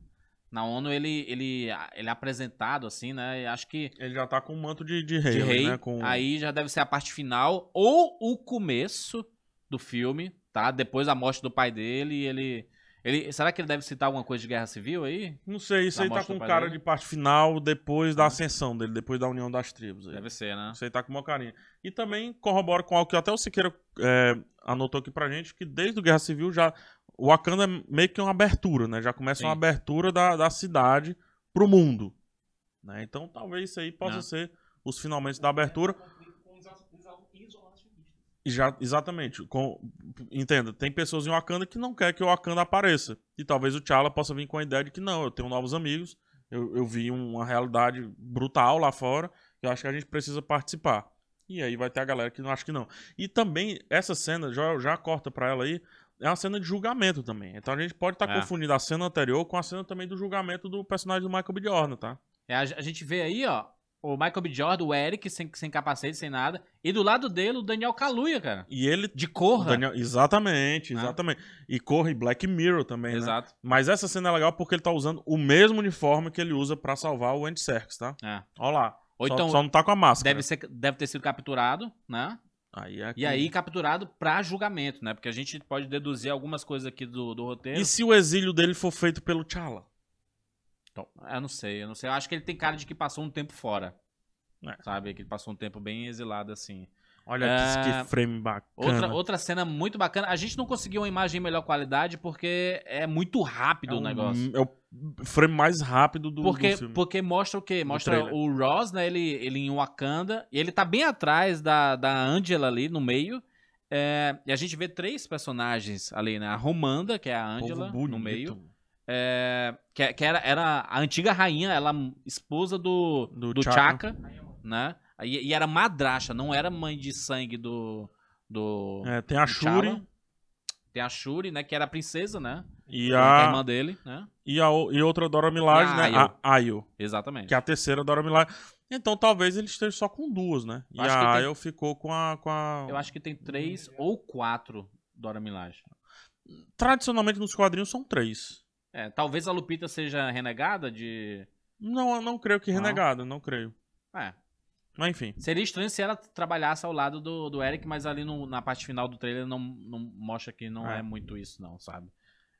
Na ONU ele, ele, ele é apresentado, assim, né? E acho que. Ele já tá com o manto de, de rei, de rei né? Com... Aí já deve ser a parte final ou o começo do filme, tá? Depois da morte do pai dele, ele. Ele, será que ele deve citar alguma coisa de guerra civil aí? Não sei, isso da aí tá com cara dele? de parte final depois da hum. ascensão dele, depois da união das tribos. Aí. Deve ser, né? Isso aí tá com uma carinha. E também corrobora com algo que até o Siqueira é, anotou aqui pra gente, que desde o Guerra Civil já o Wakanda é meio que uma abertura, né? Já começa Sim. uma abertura da, da cidade pro mundo. Né? Então talvez isso aí possa Não. É. ser os finalmente da abertura. Já, exatamente. Com, entenda, tem pessoas em Wakanda que não quer que o Wakanda apareça. E talvez o T'Challa possa vir com a ideia de que não, eu tenho novos amigos, eu, eu vi uma realidade brutal lá fora, eu acho que a gente precisa participar. E aí vai ter a galera que não acha que não. E também, essa cena, já, já corta pra ela aí, é uma cena de julgamento também. Então a gente pode estar tá é. confundindo a cena anterior com a cena também do julgamento do personagem do Michael B. Jordan, tá? É, a, a gente vê aí, ó, o Michael B. Jordan, o Eric, sem, sem capacete, sem nada. E do lado dele, o Daniel Kaluuya, cara. E ele... De Corra. Daniel, exatamente, né? exatamente. Ah. E Corra e Black Mirror também, né? Exato. Né? Mas essa cena é legal porque ele tá usando o mesmo uniforme que ele usa para salvar o Andy Serkis, tá? É. Olha lá. Ou só, então, só não tá com a máscara. Deve, ser, deve ter sido capturado, né? Aí é que... E aí capturado para julgamento, né? Porque a gente pode deduzir algumas coisas aqui do, do roteiro. E se o exílio dele for feito pelo T'Challa? Então, eu não sei, eu não sei. Eu acho que ele tem cara de que passou um tempo fora. É. Sabe? Que ele passou um tempo bem exilado assim. Olha é. que frame bacana. Outra, outra cena muito bacana. A gente não conseguiu uma imagem em melhor qualidade porque é muito rápido é o um, negócio. É o frame mais rápido do, porque, do filme. Porque mostra o quê? Mostra o Ross, né? Ele, ele em Wakanda. E ele tá bem atrás da, da Angela ali no meio. É, e a gente vê três personagens ali, né? A Romanda, que é a Angela, no meio. É, que, que era, era a antiga rainha, ela esposa do, do, do Chaka né? E, e era madracha, não era mãe de sangue do. do é, tem a Shuri. Tem a Shuri, né? Que era a princesa, né? E a... a irmã dele, né? E, a, e outra Dora Milaje, né? A Ayo. Exatamente. Que é a terceira Dora Milaje. Então talvez ele esteja só com duas, né? Eu e a Ayo tem... ficou com a, com a. Eu acho que tem três hum, ou quatro Dora Milaje. Tradicionalmente nos quadrinhos são três. É, talvez a Lupita seja renegada de. Não, eu não creio que não. renegada, não creio. É, mas enfim. Seria estranho se ela trabalhasse ao lado do, do Eric, mas ali no, na parte final do trailer não, não mostra que não é. é muito isso, não, sabe?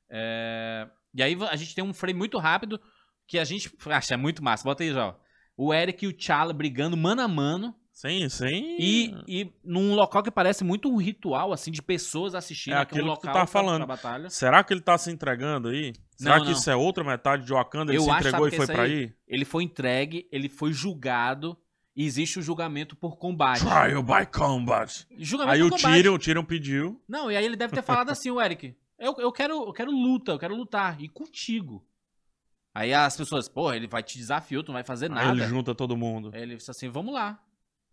É... E aí a gente tem um frame muito rápido que a gente. Acha, é muito massa. Bota aí, ó. O Eric e o Chala brigando mano a mano. Sim, sim. E, e num local que parece muito um ritual, assim, de pessoas assistindo. É local que tá falando. Batalha. Será que ele tá se entregando aí? Será não, que não. isso é outra metade de Wakanda? Ele Eu se acho, entregou e foi para pra aí? Ele foi entregue, ele foi julgado existe o julgamento por combate. Trial by combat. Julgamento aí por o combate. Tyrion, o Tyrion pediu. Não, e aí ele deve ter falado assim, o Eric, eu, eu, quero, eu quero luta, eu quero lutar. E contigo. Aí as pessoas, porra, ele vai te desafiar, tu não vai fazer nada. Aí ele junta todo mundo. Aí ele disse assim, vamos lá,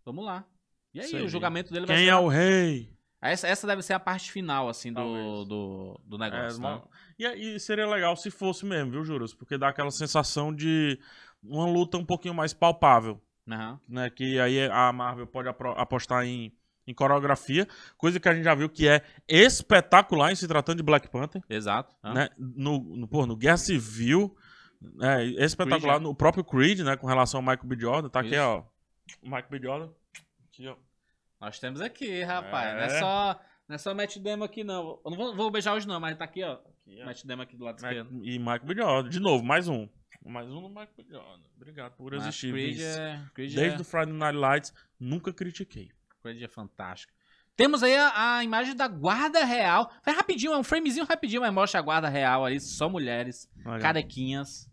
vamos lá. E aí Sei. o julgamento dele Quem vai ser... Quem é o rei? Essa, essa deve ser a parte final, assim, do, do, do, negócio. É, tá? e, e, seria legal se fosse mesmo, viu, Juros? Porque dá aquela sensação de uma luta um pouquinho mais palpável. Uhum. Né, que aí a Marvel pode apostar em, em coreografia, coisa que a gente já viu que é espetacular em se tratando de Black Panther. Exato. Uhum. Né, no, no, pô, no Guerra Civil, é, espetacular. Creed, no né? próprio Creed, né, com relação ao Michael B. Jordan. Tá Isso. aqui, ó. O Michael B. Jordan. Aqui, ó. Nós temos aqui, rapaz. É. Não é só... Não é só Matt Demo aqui, não. Eu não vou, vou beijar hoje, não, mas tá aqui, ó. Aqui, ó. Matt Demo aqui do lado esquerdo. E Michael B. Jordan. De novo, mais um. Mais um do Michael B. Obrigado por Mas existir. Creed é, Creed Desde é... o Friday Night Lights, nunca critiquei. Creed é fantástico. Temos aí a, a, imagem da guarda real. Vai rapidinho, é um framezinho rapidinho, mas mostra a guarda real ali, só mulheres, Olha. carequinhas,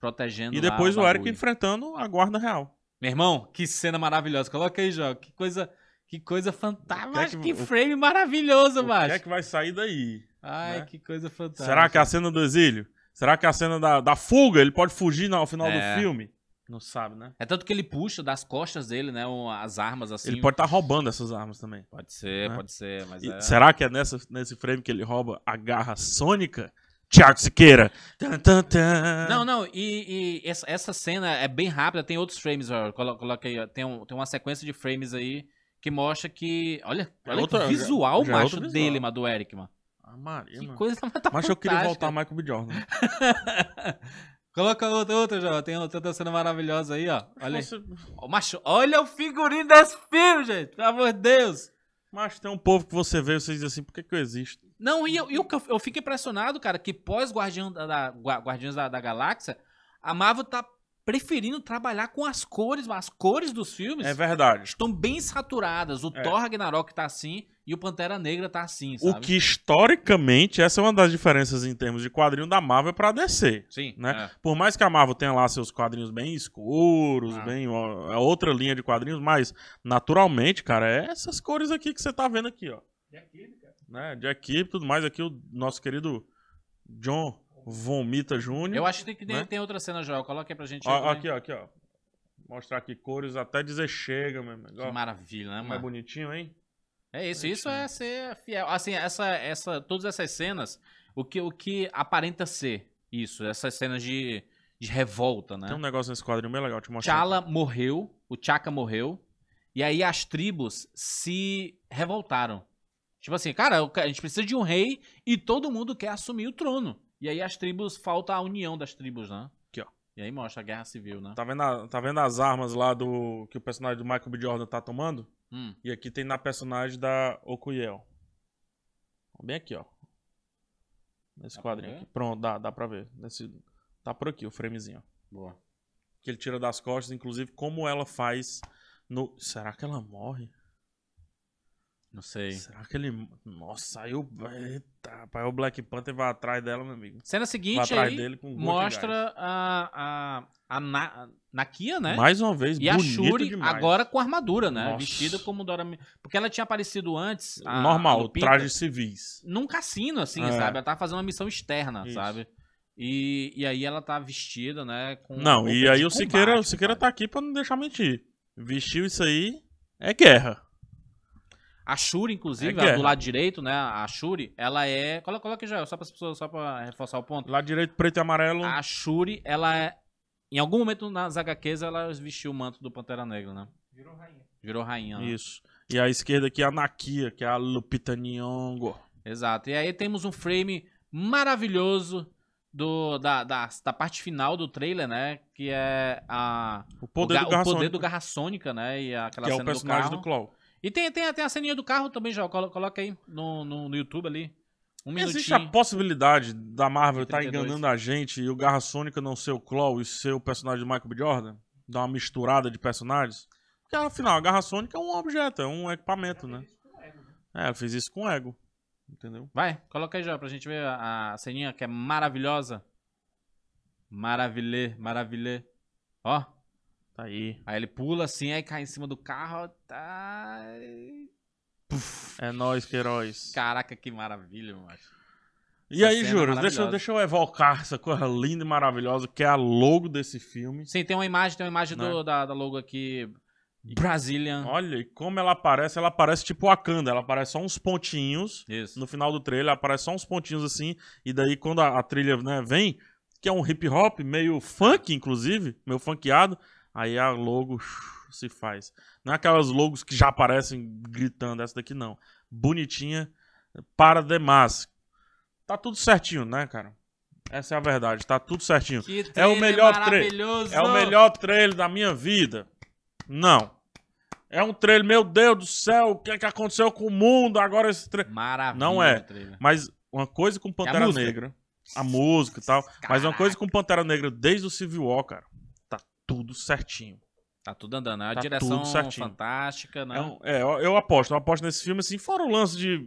protegendo. E depois o, o Eric enfrentando a guarda real. Meu irmão, que cena maravilhosa. Coloca aí, Jó. Que coisa, que coisa fantástica. Que, é que, que, frame maravilhoso, macho. O que é que vai sair daí? Ai, né? que coisa fantástica. Será que é a cena do exílio? Será que a cena da, da fuga, ele pode fugir ao final é. do filme? Não sabe, né? É tanto que ele puxa das costas dele, né? As armas assim. Ele pode estar tá roubando essas armas também. Pode ser, né? pode ser. Mas é... Será que é nessa, nesse frame que ele rouba a garra sônica? Tiago Siqueira. Tan, tan, tan. Não, não, e, e essa, essa, cena é bem rápida, tem outros frames, ó, coloquei, tem, um, tem uma sequência de frames aí que mostra que. Olha, olha é outra, que visual já, já é macho é visual. dele, mano, do Eric, mano. Ah, Maria, que coisa tá Mas eu queria voltar Michael B. Jordan. (laughs) Coloca outra, outra, já, Tem outra tá sendo maravilhosa aí, ó. Olha aí. macho, olha o figurino desse filme, gente. Pelo amor de Deus. Mas tem um povo que você vê e você diz assim, por que, que eu existo? Não, e eu, eu, eu fico impressionado, cara, que pós Guardião da, da, Guardiões da, da Galáxia, a Marvel tá preferindo trabalhar com as cores, as cores dos filmes. É verdade. Estão bem saturadas. O é. Thor Ragnarok tá assim, e o Pantera Negra tá assim, sabe? O que historicamente, essa é uma das diferenças em termos de quadrinho da Marvel pra DC. Sim. Né? É. Por mais que a Marvel tenha lá seus quadrinhos bem escuros, ah. bem ó, é outra linha de quadrinhos, mas naturalmente, cara, é essas cores aqui que você tá vendo aqui, ó. de aqui cara. Né? aqui e tudo mais. Aqui o nosso querido John Vomita Jr. Eu acho que tem, né? tem outra cena, Joel. Coloca aí pra gente. Ó, aqui, ó, aqui, ó. Mostrar aqui cores até dizer chega, meu amigo. Que maravilha, né, é mano? Mais bonitinho, hein? É isso, isso é ser fiel. Assim, essa, essa, todas essas cenas, o que, o que aparenta ser isso, essas cenas de, de revolta, né? Tem um negócio nesse quadrinho meio legal, te mostrar. Chala morreu, o Chaka morreu, e aí as tribos se revoltaram. Tipo assim, cara, a gente precisa de um rei e todo mundo quer assumir o trono. E aí as tribos, falta a união das tribos, né? Aqui, ó. E aí mostra a guerra civil, né? Tá vendo, a, tá vendo as armas lá do que o personagem do Michael B. Jordan tá tomando? Hum. E aqui tem na personagem da Okuyel. Bem aqui, ó. Nesse dá quadrinho aqui. Pronto, dá, dá pra ver. Nesse... Tá por aqui o framezinho, Boa. Que ele tira das costas, inclusive, como ela faz no. Será que ela morre? Não sei. Será que ele. Nossa, aí o. Eita, rapaz, o Black Panther vai atrás dela, meu amigo. Cena seguinte, aí, mostra a, a, a, Na, a Nakia, né? Mais uma vez, E a Shuri, demais. agora com armadura, né? Nossa. Vestida como Dora. Porque ela tinha aparecido antes. A, Normal, Lupita, traje civis. Num cassino, assim, é. sabe? Ela tava fazendo uma missão externa, Isso. sabe? E, e aí ela tá vestida, né? Não, e aí combate, o Siqueira, o Siqueira tá aqui pra não deixar mentir. Vestiu isso aí, é guerra. A Shuri, inclusive, é, é do lado direito, né? A Shuri, ela é. Coloca, coloca aqui já, só para pessoas, só pra reforçar o ponto. Lado direito, preto e amarelo. A Shuri, ela é. Em algum momento nas HQs, ela vestiu o manto do Pantera Negra, né? Virou rainha. Virou rainha, né? Isso. E a esquerda aqui a Nakia, que é a Lupita Nyong'o. Exato. E aí temos um frame maravilhoso do, da, da, da, parte final do trailer, né? Que é a, o poder, o, ga, do, Garra o poder Sônica. do Garra Sônica, né? E aquela que é o personagem do, do Claw. E tem, tem, tem a ceninha do carro também, João. Coloca aí no, no, no YouTube ali. Um Existe a possibilidade da Marvel estar tá enganando a gente e o Garra Sônica não ser o Claw e ser o personagem do Michael B. Jordan? Dar uma misturada de personagens? Porque afinal, a Garra Sônica é um objeto, é um equipamento, né? É, ela fez isso com o ego. Entendeu? Vai, coloca aí já pra gente ver a, a ceninha que é maravilhosa. Maravilhê, maravilhê. Ó. Aí. Aí ele pula assim, aí cai em cima do carro. Tá... É nós que heróis. Caraca, que maravilha, mano E Essa aí, é Júlio, deixa, deixa eu evocar essa coisa linda e maravilhosa que é a logo desse filme. Sim, tem uma imagem, tem uma imagem né? do, da, da, logo aqui. Brazilian. Olha, e como ela aparece, ela aparece tipo Wakanda, ela aparece só uns pontinhos. Isso. No final do trailer, aparece só uns pontinhos assim. E daí, quando a, a trilha né, vem, que é um hip hop, meio funk, inclusive, meio funkeado, Aí a logo (laughs) se faz. Não é aquelas logos que já aparecem gritando, essa daqui não. Bonitinha para demais. Tá tudo certinho, né, cara? Essa é a verdade, tá tudo certinho. é o melhor trailer. É o melhor trailer da minha vida. Não. É um trailer, meu Deus do céu, o que é que aconteceu com o mundo agora esse trailer? Maravilha. Não é. Mas uma coisa com Pantera é a Negra, a música e tal, Caraca. mas uma coisa com Pantera Negra desde o Civil War, cara tudo certinho. Tá tudo andando. É uma tá direção fantástica, né? É, um, é eu, eu, aposto. Eu aposto nesse filme, assim, fora o lance de...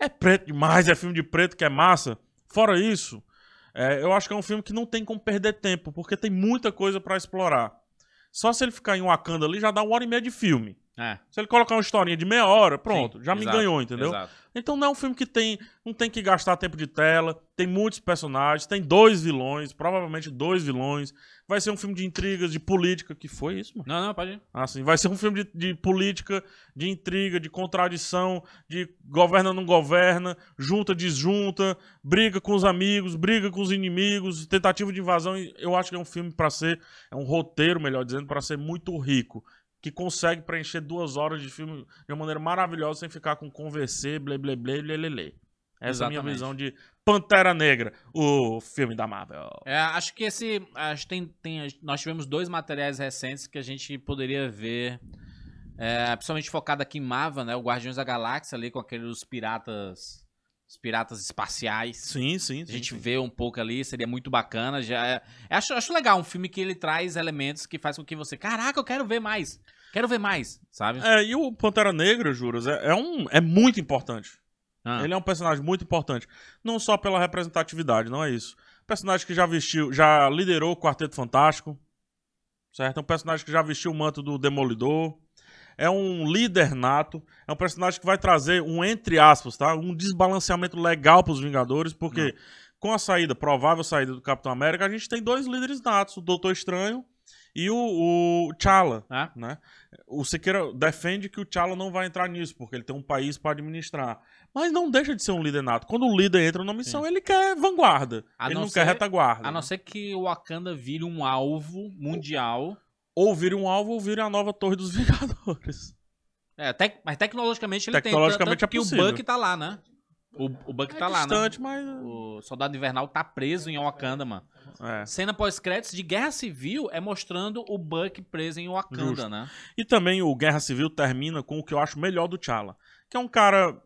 É, é preto demais, é filme de preto que é massa. Fora isso, é, eu acho que é um filme que não tem como perder tempo, porque tem muita coisa para explorar. Só se ele ficar em Wakanda ali, já dá uma hora e meia de filme. É. Se ele colocar uma historinha de meia hora, pronto, Sim, já exato, me ganhou, entendeu? Exato. Então não é um filme que tem, não tem que gastar tempo de tela, tem muitos personagens, tem dois vilões, provavelmente dois vilões. Vai ser um filme de intrigas, de política, que foi isso, mano? Não, não, pode ir. Assim, vai ser um filme de, de política, de intriga, de contradição, de governa não governa, junta desjunta, briga com os amigos, briga com os inimigos, tentativa de invasão. Eu acho que é um filme para ser, é um roteiro, melhor dizendo, para ser muito rico que consegue preencher duas horas de filme de uma maneira maravilhosa sem ficar com converser blé, blé, blé, blé, blé, Essa Exatamente. é a minha visão de Pantera Negra, o filme da Marvel. É, acho que esse. Acho que tem, tem, nós tivemos dois materiais recentes que a gente poderia ver. É, principalmente focado aqui em Mava, né? O Guardiões da Galáxia ali com aqueles piratas os piratas espaciais. Sim, sim. A gente sim, vê um pouco ali, seria muito bacana. Já é, acho, acho legal um filme que ele traz elementos que faz com que você, caraca, eu quero ver mais. Quero ver mais, sabe? É, e o Pantera Negra, juros, é, é um é muito importante. Ah. Ele é um personagem muito importante, não só pela representatividade, não é isso. Personagem que já vestiu, já liderou o Quarteto Fantástico, certo? É um personagem que já vestiu o manto do Demolidor é um líder nato, é um personagem que vai trazer um, entre aspas, tá? Um desbalanceamento legal para os Vingadores, porque Não. com a saída, provável saída do Capitão América, a gente tem dois líderes natos, o Doutor Estranho e o, o T'Challa, ah. né? O Siqueira defende que o T'Challa não vai entrar nisso, porque ele tem um país para administrar. Mas não deixa de ser um líder nato. Quando o líder entra numa missão, Sim. ele quer vanguarda. A ele não, não ser, quer retaguarda. A não ser que o Wakanda vire um alvo mundial ou vira um alvo ou vira a nova torre dos (laughs) Vingadores. É, mas tecnologicamente ele tecnologicamente tem, Tecnologicamente tanto é possível. que o Buck tá lá, né? O, o Buck é tá distante, lá, né? Mas... O Soldado Invernal tá preso em Wakanda, mano. É. Cena pós-créditos de Guerra Civil é mostrando o Buck preso em Wakanda, Justo. né? E também o Guerra Civil termina com o que eu acho melhor do T'Challa, que é um cara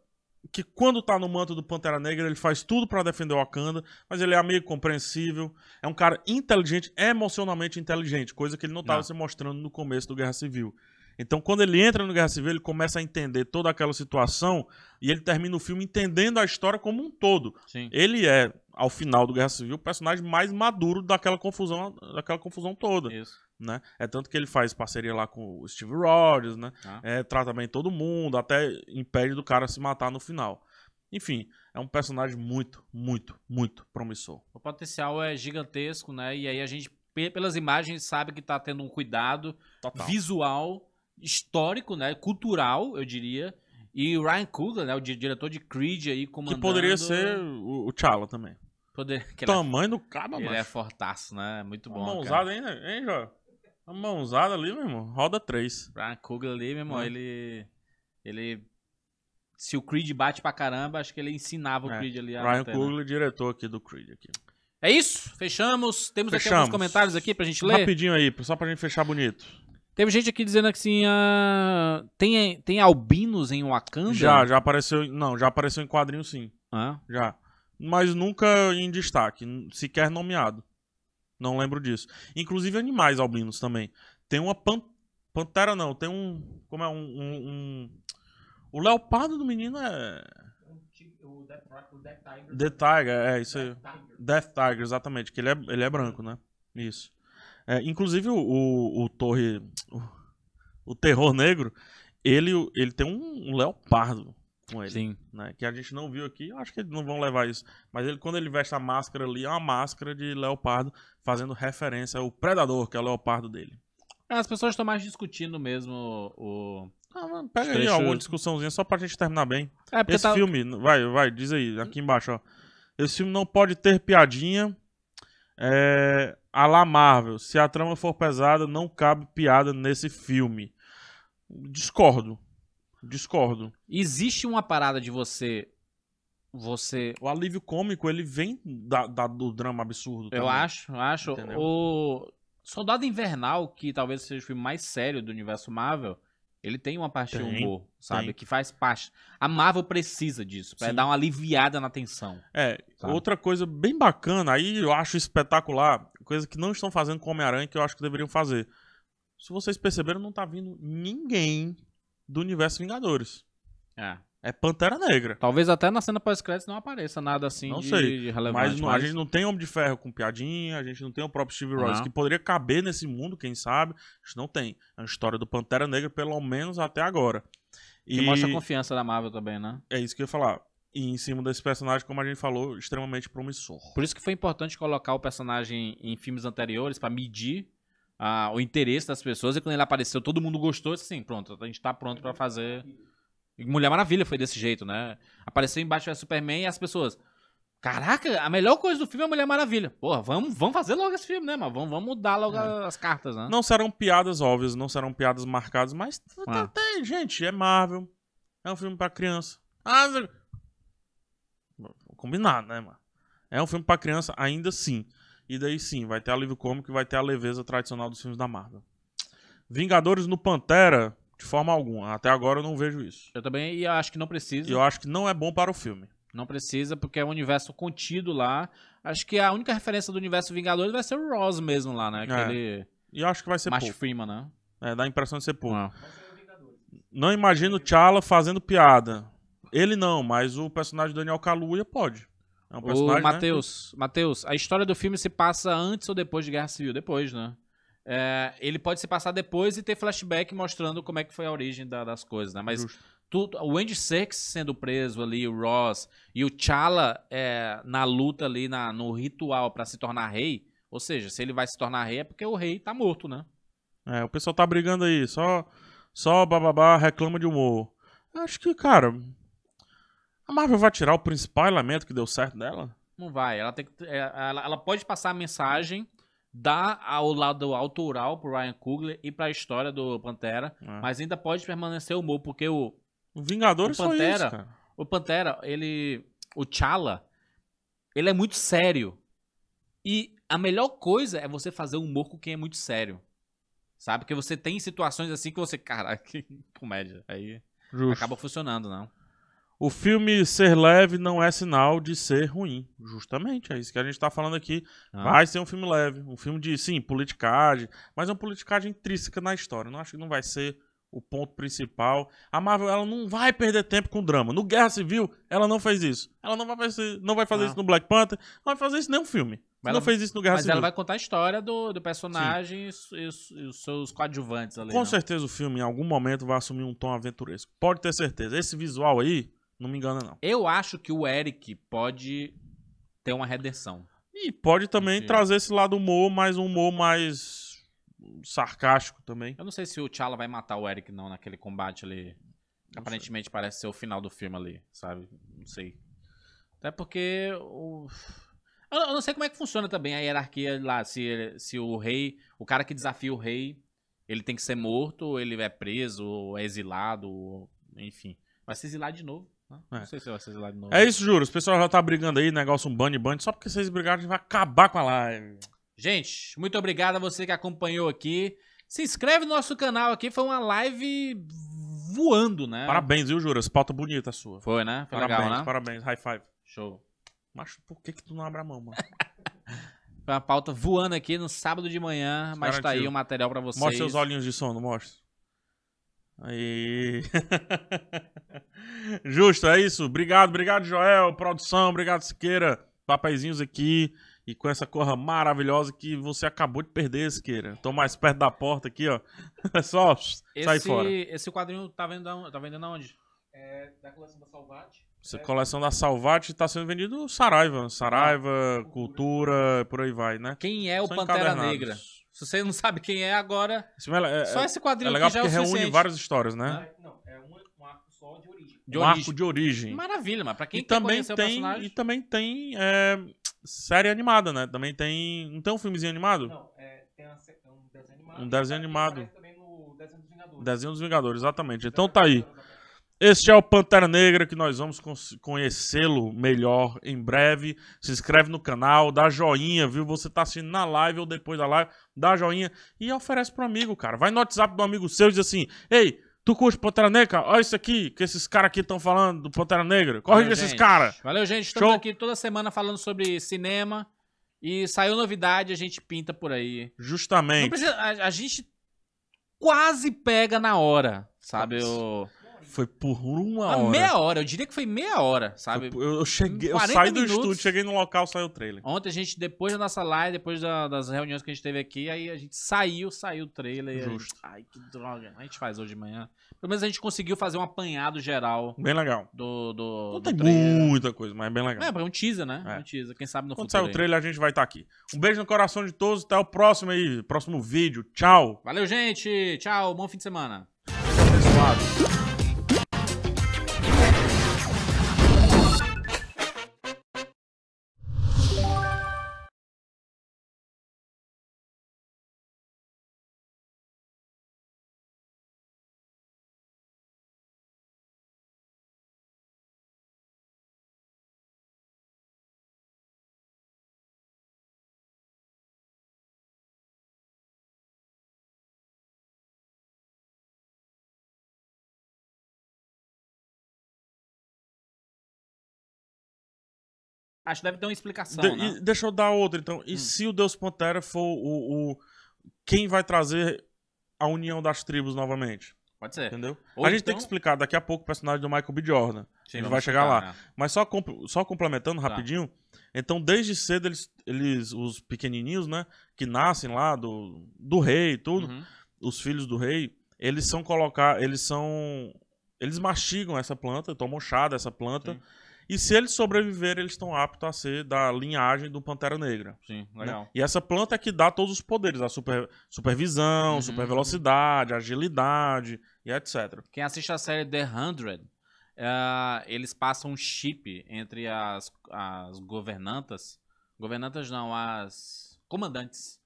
que quando tá no manto do Pantera Negra, ele faz tudo para defender o Wakanda, mas ele é amigo, compreensível, é um cara inteligente, emocionalmente inteligente, coisa que ele não tava não. se mostrando no começo do Guerra Civil. Então, quando ele entra no Guerra Civil, ele começa a entender toda aquela situação e ele termina o filme entendendo a história como um todo. Sim. Ele é, ao final do Guerra Civil, o personagem mais maduro daquela confusão, daquela confusão toda. Isso né? É tanto que ele faz parceria lá com o Steve Rogers, né? Ah. É, trata bem todo mundo, até impede do cara se matar no final. Enfim, é um personagem muito, muito, muito promissor. O potencial é gigantesco, né? E aí a gente, pelas imagens, sabe que tá tendo um cuidado Total. visual, histórico, né? Cultural, eu diria. E o Ryan Coogler, né? O diretor de Creed aí comandando... Que poderia né? ser o, o também. Poder... Tamanho é... do cabo, mano. Ele é, é fortaço, né? Muito bom, Mãozada ainda, hein, Jó? A mãozada ali, meu irmão, roda três. Brian Kugler ali, meu irmão, é. ele. Ele. Se o Creed bate pra caramba, acho que ele ensinava o é. Creed ali. A Brian né? Kugler, diretor aqui do Creed. Aqui. É isso? Fechamos. Temos Fechamos. aqui alguns comentários aqui pra gente ler. Rapidinho aí, só pra gente fechar bonito. Teve gente aqui dizendo assim, ah, tem, tem albinos em Wakanda? Já, já apareceu, não, já apareceu em quadrinho sim. Ah. Já. Mas nunca em destaque, sequer nomeado. Não lembro disso. Inclusive animais albinos também. Tem uma pan... pantera, não. Tem um. Como é? Um. um, um... O leopardo do menino é. O Death, o Death Tiger. The Tiger, é isso aí. Death Tiger, Death Tiger exatamente. Que ele é, ele é branco, né? Isso. É, inclusive o, o, o Torre. O, o, Terror Negro, ele, ele tem um, um leopardo com ele. Sim. Né? Que a gente não viu aqui, acho que eles não vão levar isso. Mas ele, quando ele veste a máscara ali, é uma máscara de leopardo, fazendo referência ao predador, que é o leopardo dele. Ah, as pessoas estão mais discutindo mesmo o. Ah, mano, pega aí alguma discussãozinha só pra gente terminar bem. É, Esse tá... filme, vai, vai, diz aí, aqui embaixo, ó. Esse filme não pode ter piadinha. É. A la Marvel. Se a trama for pesada, não cabe piada nesse filme. Discordo. Discordo. Existe uma parada de você. Você. O alívio cômico, ele vem da, da do drama absurdo. Também. Eu acho, eu acho. Entendeu? O Soldado Invernal, que talvez seja o filme mais sério do universo Marvel, ele tem uma parte tem, de humor, sabe? Tem. Que faz parte. A Marvel precisa disso, para dar uma aliviada na tensão. É, sabe? outra coisa bem bacana, aí eu acho espetacular, coisa que não estão fazendo com Homem-Aranha, que eu acho que deveriam fazer. Se vocês perceberam, não tá vindo ninguém do universo Vingadores. É. É Pantera Negra. Talvez até na cena pós-créditos não apareça nada assim não de, sei, de relevante. Mas, não, mas, a gente não tem Homem de Ferro com piadinha, a gente não tem o próprio Steve Rogers, que poderia caber nesse mundo, quem sabe. A gente não tem. É uma história do Pantera Negra, pelo menos até agora. E que mostra a confiança da Marvel também, né? É isso que eu ia falar. E em cima desse personagem, como a gente falou, extremamente promissor. Por isso que foi importante colocar o personagem em filmes anteriores para medir a, o interesse das pessoas. E quando ele apareceu, todo mundo gostou. Assim, pronto, a gente tá pronto para fazer. E Mulher Maravilha foi desse jeito, né? Apareceu embaixo é Superman e as pessoas. Caraca, a melhor coisa do filme é Mulher Maravilha. Porra, vamos, vamos fazer logo esse filme, né, mano? Vamos, vamos mudar logo é. as cartas, né? Não serão piadas óbvias, não serão piadas marcadas, mas ah. tem, gente, é Marvel. É um filme pra criança. Ah, combinado, né, mano? É um filme pra criança, ainda assim. E daí sim, vai ter alívio cômico e vai ter a leveza tradicional dos filmes da Marvel. Vingadores no Pantera, de forma alguma. Até agora eu não vejo isso. Eu também e acho que não precisa. E eu acho que não é bom para o filme. Não precisa, porque é um universo contido lá. Acho que a única referência do universo Vingadores vai ser o Ross mesmo lá, né? É. Aquele. É. E eu acho que vai ser Macho Freeman, né? É, dá a impressão de ser pouco. Não, ah. não imagino o T'Challa fazendo piada. Ele não, mas o personagem do Daniel Kaluuya pode. É um personagem, o Matheus, né? Matheus, a história do filme se passa antes ou depois de Guerra Civil? Depois, né? É, ele pode se passar depois e ter flashback mostrando como é que foi a origem da, das coisas, né? Mas tudo, o Andy Serkis sendo preso ali, o Ross e o T'Challa é, na luta ali, na, no ritual para se tornar rei. Ou seja, se ele vai se tornar rei é porque o rei tá morto, né? É, o pessoal tá brigando aí, só, só bababá reclama de humor. Acho que, cara, a Marvel vai tirar o principal elemento que deu certo dela? Não vai. Ela, tem que, é, ela, ela pode passar a mensagem, dar ao lado autoral pro Ryan Coogler e pra história do Pantera, é. mas ainda pode permanecer o humor, porque o. O Vingador é o Pantera, isso, cara. O Pantera, ele. O T'Challa, ele é muito sério. E a melhor coisa é você fazer humor com quem é muito sério. Sabe? Porque você tem situações assim que você. Caraca, (laughs) que comédia. Aí. Justo. Acaba funcionando, não. O filme ser leve não é sinal de ser ruim. Justamente, é isso que a gente está falando aqui. Ah. Vai ser um filme leve. Um filme de, sim, politicagem, mas é uma politicagem intrínseca na história. Não acho que não vai ser o ponto principal. A Marvel ela não vai perder tempo com drama. No Guerra Civil, ela não fez isso. Ela não vai fazer, não vai fazer ah. isso no Black Panther, não vai fazer isso em nenhum filme. Mas não ela, fez isso no Guerra mas Civil. Mas ela vai contar a história do, do personagem e, e, e, os seus coadjuvantes ali. Com não. Né? certeza o filme, em algum momento, vai assumir um tom aventuresco. Pode ter certeza. Esse visual aí não me engana, não. Eu acho que o Eric pode ter uma redenção. E pode também trazer esse lado humor, mas um humor mais sarcástico também. Eu não sei se o T'Challa vai matar o Eric não naquele combate ali. Não Aparentemente sei. parece ser o final do filme ali, sabe? Não sei. Até porque o eu não sei como é que funciona também a hierarquia lá, se se o rei, o cara que desafia o rei, ele tem que ser morto, ou ele é preso, ou é exilado, ou... enfim. Vai se exilar de novo. Né? É. Não sei se vai ser live novo. É isso, juro. Os pessoal já tá brigando aí, negócio um bunny bunny. Só porque vocês brigaram, a gente vai acabar com a live. Gente, muito obrigado a você que acompanhou aqui. Se inscreve no nosso canal aqui. Foi uma live voando, né? Parabéns, viu, Juras? Pauta bonita a sua. Foi, né? Foi parabéns, legal, né? Parabéns, high five. Show. Macho, por que que tu não abre a mão, mano? (laughs) Foi uma pauta voando aqui no sábado de manhã, mas tá aí o material para vocês. Mostra seus olhinhos de sono, mostra. Aí. (laughs) Justo, é isso. Obrigado, obrigado, Joel, produção, obrigado, Siqueira. Papeizinhos aqui. E com essa corra maravilhosa que você acabou de perder, Siqueira. Tô mais perto da porta aqui, ó. É (laughs) só esse, sai fora. Esse quadrinho tá vendendo, tá vendendo aonde? É da coleção da Salvati. Essa é. coleção da Salvati tá sendo vendido Saraiva. Saraiva, ah, cultura. cultura, por aí vai, né? Quem é São o Pantera Negra? Se você não sabe quem é agora, é, só é esse quadrinho é legal que já porque é o reúne várias histórias, né? Não, é um, um arco só de origem. De um origem. arco de origem. Maravilha, mas pra quem e quer também tem, o personagem... E também tem é, série animada, né? Também tem... Não tem um filmezinho animado? Não, é, tem uma, um desenho animado. Um desenho animado. também no Desenho dos Vingadores. Desenho dos Vingadores, exatamente. Então tá aí. Este é o Pantera Negra que nós vamos conhecê-lo melhor em breve. Se inscreve no canal, dá joinha, viu? Você tá assistindo na live ou depois da live, dá joinha e oferece pro amigo, cara. Vai no WhatsApp do amigo seu e diz assim: "Ei, tu curte Pantera Negra? Olha isso aqui que esses caras aqui estão falando do Pantera Negra. Corrige esses caras." Valeu, gente. Estamos Show. aqui toda semana falando sobre cinema e saiu novidade, a gente pinta por aí. Justamente. Precisa, a, a, gente quase pega na hora, sabe? Eu foi por uma, ah, hora. Meia hora, eu diria que foi meia hora, sabe? Eu, eu cheguei, eu saí do estúdio, cheguei no local, saiu o trailer. Ontem a gente, depois da nossa live, depois da, das reuniões que a gente teve aqui, aí a gente saiu, saiu o trailer. Justo. Gente, ai, que droga. A gente faz hoje de manhã. Pelo menos a gente conseguiu fazer um apanhado geral. Bem legal. Do, do, Não do tem trailer. muita coisa, mas é bem legal. É, é um teaser, né? É. é. Um teaser. Quem sabe no Quando futuro. Quando sair o trailer, a gente vai estar tá aqui. Um beijo no coração de todos. Até o próximo aí. Próximo vídeo. Tchau. Valeu, gente. Tchau. Bom fim de semana. Abençoado. Acho que deve ter uma explicação. De, né? e, deixa eu dar outra, então. E hum. se o Deus Pantera for o, o. Quem vai trazer a união das tribos novamente? Pode ser. Entendeu? Ou a gente então... tem que então? explicar daqui a pouco o personagem do Michael B. Jordan. Sim, a gente vai chegar lá. Né? Mas só, comp só complementando tá. rapidinho. Tá. Então, desde cedo, eles, eles, os pequenininhos, né? Que nascem lá do, do rei e tudo. Uhum. Os filhos do rei. Eles são colocar. Eles são. Eles mastigam essa planta, tomam chá dessa planta. Sim. E se eles sobreviverem, eles estão aptos a ser da linhagem do Pantera Negra. Sim, né? legal. Né? E essa planta é que dá todos os poderes: a super, supervisão, uhum. super velocidade, agilidade e etc. Quem assiste a série The Hundred, uh, eles passam um chip entre as, as governantas. Governantas não, as comandantes.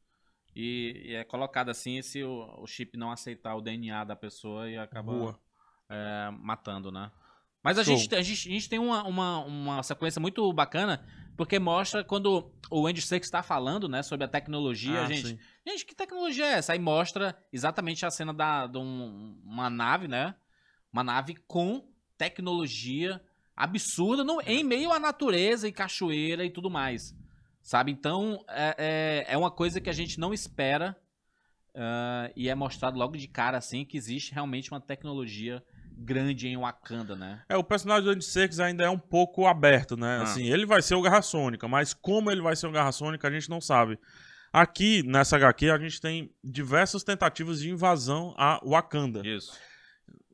E, e é colocado assim se o, o, chip não aceitar o DNA da pessoa e acaba é, matando, né? Mas a gente, a gente, a gente tem uma, uma, uma sequência muito bacana, porque mostra quando o Andy Serkis está falando, né, sobre a tecnologia, ah, gente. Sim. Gente, que tecnologia é essa? Aí mostra exatamente a cena da, de um, uma nave, né? Uma nave com tecnologia absurda no, em meio à natureza e cachoeira e tudo mais. Sabe? Então, é, é, é uma coisa que a gente não espera. Uh, e é mostrado logo de cara, assim, que existe realmente uma tecnologia grande em Wakanda, né? É, o personagem do Andy Serkis ainda é um pouco aberto, né? Ah. Assim, ele vai ser o Garra Sônica, mas como ele vai ser o Garra Sônica a gente não sabe. Aqui, nessa HQ, a gente tem diversas tentativas de invasão a Wakanda. Isso.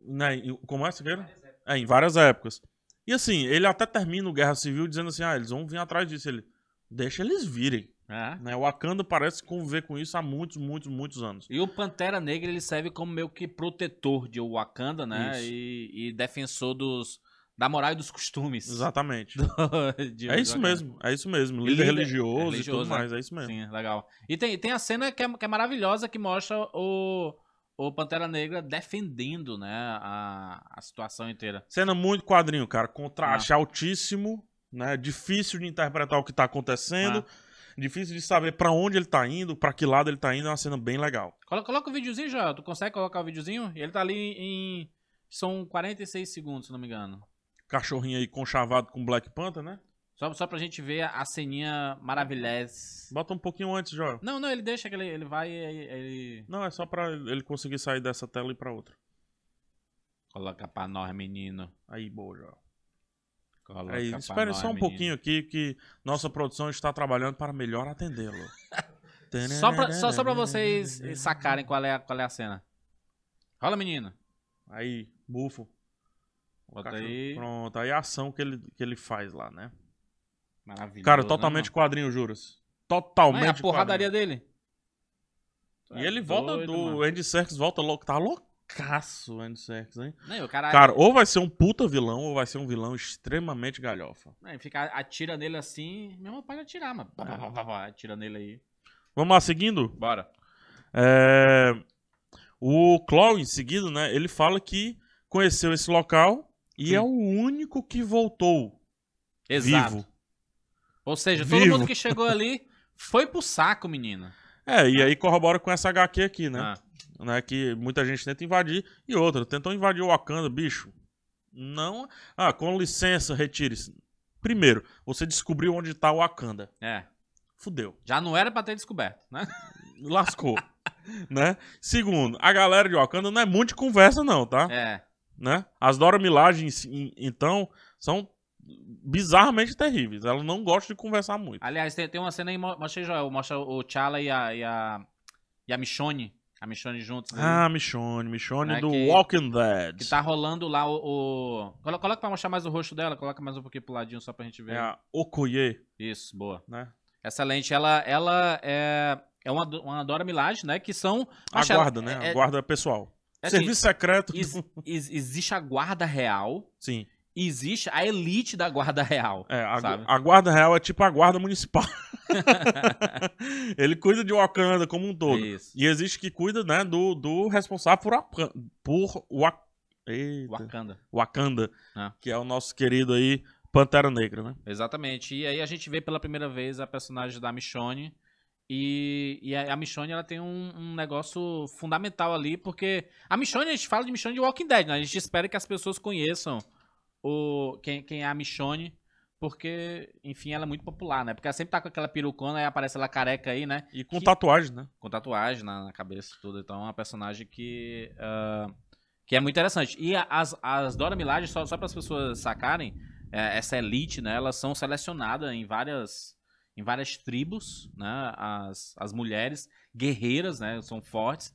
Né? Como é, Siqueira? É, em várias épocas. E assim, ele até termina o Guerra Civil dizendo assim, ah, eles vão vir atrás disso. Ele, deixa eles virem. É. Né? O Wakanda parece conviver com isso há muitos, muitos, muitos anos. E o Pantera Negra ele serve como meio que protetor de Wakanda, né? E, e, defensor dos da moral e dos costumes. Exatamente. (laughs) Do, de, é isso mesmo, é isso mesmo. Líder, Líder religioso, religioso, é e tudo né? mais, é isso mesmo. Sim, legal. E tem, tem a cena que é, que é maravilhosa que mostra o, o Pantera Negra defendendo, né, a, a situação inteira. Cena muito quadrinho, cara. Contraste ah. altíssimo, né? Difícil de interpretar o que tá acontecendo. Ah difícil de saber para onde ele tá indo, para que lado ele tá indo, é uma cena bem legal. Coloca o videozinho já, tu consegue colocar o videozinho? Ele tá ali em. São 46 segundos, se não me engano. Cachorrinho aí conchavado com Black Panther, né? Só, só pra gente ver a ceninha maravilhosa. Bota um pouquinho antes, Jó. Não, não, ele deixa que ele, ele vai e ele. Não, é só pra ele conseguir sair dessa tela e ir pra outra. Coloca pra nós, menino. Aí, boa, Jó. Coloca é espere só um menino. pouquinho aqui que nossa produção está trabalhando para melhor atendê-lo. (laughs) só para só, só vocês sacarem qual é, a, qual é a cena. Rola, menino. Aí, bufo. Bota aí. Pronto, aí a ação que ele, que ele faz lá, né? Maravilha. Cara, né, totalmente né, quadrinho, juras. Totalmente. Mas é a porradaria quadrinho. dele. E ele tá volta doido, do. Mano. Andy Serkis volta louco. Tá louco? Caço Andy Serkis, hein? Não, o cara... cara, ou vai ser um puta vilão, ou vai ser um vilão extremamente galhofa. Não, fica, atira nele assim, meu pode atirar, mano. Atira nele aí. Vamos lá, seguindo? Bora. É... O Claw, em seguida, né, ele fala que conheceu esse local e Sim. é o único que voltou Exato. vivo. Ou seja, todo mundo que chegou ali foi pro saco, menina. É, e aí corrobora com essa HQ aqui, né? Ah né? Que muita gente tenta invadir. E outra, tentou invadir o Wakanda, bicho. Não. Ah, com licença, retire-se. Primeiro, você descobriu onde tá o Wakanda. É. Fudeu. Já não era pra ter descoberto, né? (laughs) Lascou. né? Segundo, a galera de Wakanda não é muito de conversa, não, tá? É. Né? As Dora Milagens, então, são bizarramente terríveis. Ela não gosta de conversar muito. Aliás, tem, tem uma cena aí, mostrei, Joel, mostra o T'Challa e a, e a, e a Michonne a Michonne Ah, Michonne, Michonne né, do que, Walking Dead. Que tá rolando lá o. o... Coloca, pra mostrar mais o rosto dela, coloca mais um pouquinho pro ladinho só pra gente ver. É a Okoye. Isso, boa. Né? Essa lente, ela, ela é, é uma, uma Dora Milaje, né? Que são. A guarda, ela, né? É, é a guarda pessoal. É assim, Serviço secreto. Is, is, existe a guarda real. Sim existe a elite da Guarda Real. É, a, a Guarda Real é tipo a Guarda Municipal. (laughs) ele cuida de Wakanda como um todo. Isso. E existe que cuida né, do, do responsável por, por eita, Wakanda. Wakanda é. Que é o nosso querido aí Pantera Negra, né? Exatamente. E aí a gente vê pela primeira vez a personagem da Michonne. E, e a Michonne ela tem um, um, negócio fundamental ali, porque a Michonne, a gente fala de Michonne de Walking Dead, né? A gente espera que as pessoas conheçam o, quem, quem é a Michonne, porque, enfim, ela é muito popular, né? Porque ela sempre tá com aquela perucona e aparece ela careca aí, né? E com que, tatuagem, né? Com tatuagem na, na cabeça e tudo. Então é uma personagem que. Uh, que é muito interessante. E as, as Dora Milaje, só, só para as pessoas sacarem, é, essa elite, né? Elas são selecionadas em várias em várias tribos, né? As, as mulheres guerreiras, né? São fortes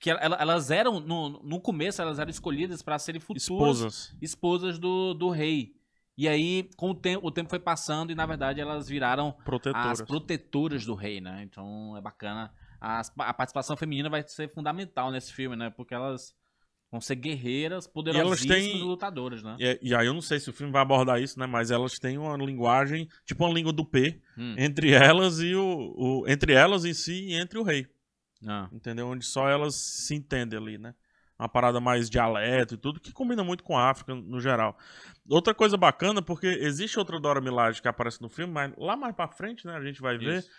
que ela, elas eram, no, no começo, elas eram escolhidas para serem futuras esposas, esposas do, do rei. E aí, com o tempo, o tempo foi passando e, na verdade, elas viraram protetoras. as protetoras do rei, né? Então, é bacana. As, a participação feminina vai ser fundamental nesse filme, né? Porque elas vão ser guerreiras, poderosas e, lutadoras, né? E, e, aí, eu não sei se o filme vai abordar isso, né? Mas elas têm uma linguagem, tipo uma língua do P, hum. entre elas e o, o... Entre elas em si e entre o rei. Ah. Entendeu? Onde só elas se entendem ali, né? Uma parada mais dialeto e tudo, que combina muito com a África no geral. Outra coisa bacana, porque existe outra Dora Milaje que aparece no filme, mas lá mais pra frente, né, a gente vai ver, Isso.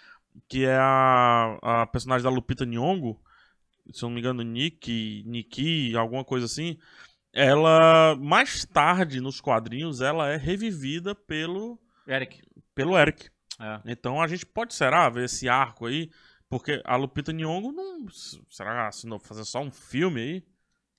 que é a, a personagem da Lupita Nyong'o, se eu não me engano, Nick, Nikki, alguma coisa assim. Ela, mais tarde nos quadrinhos, ela é revivida pelo... Eric. Pelo Eric. É. Então a gente pode, será, ver esse arco aí porque a Lupita Nyong'o não... Será que ela assinou fazer só um filme aí?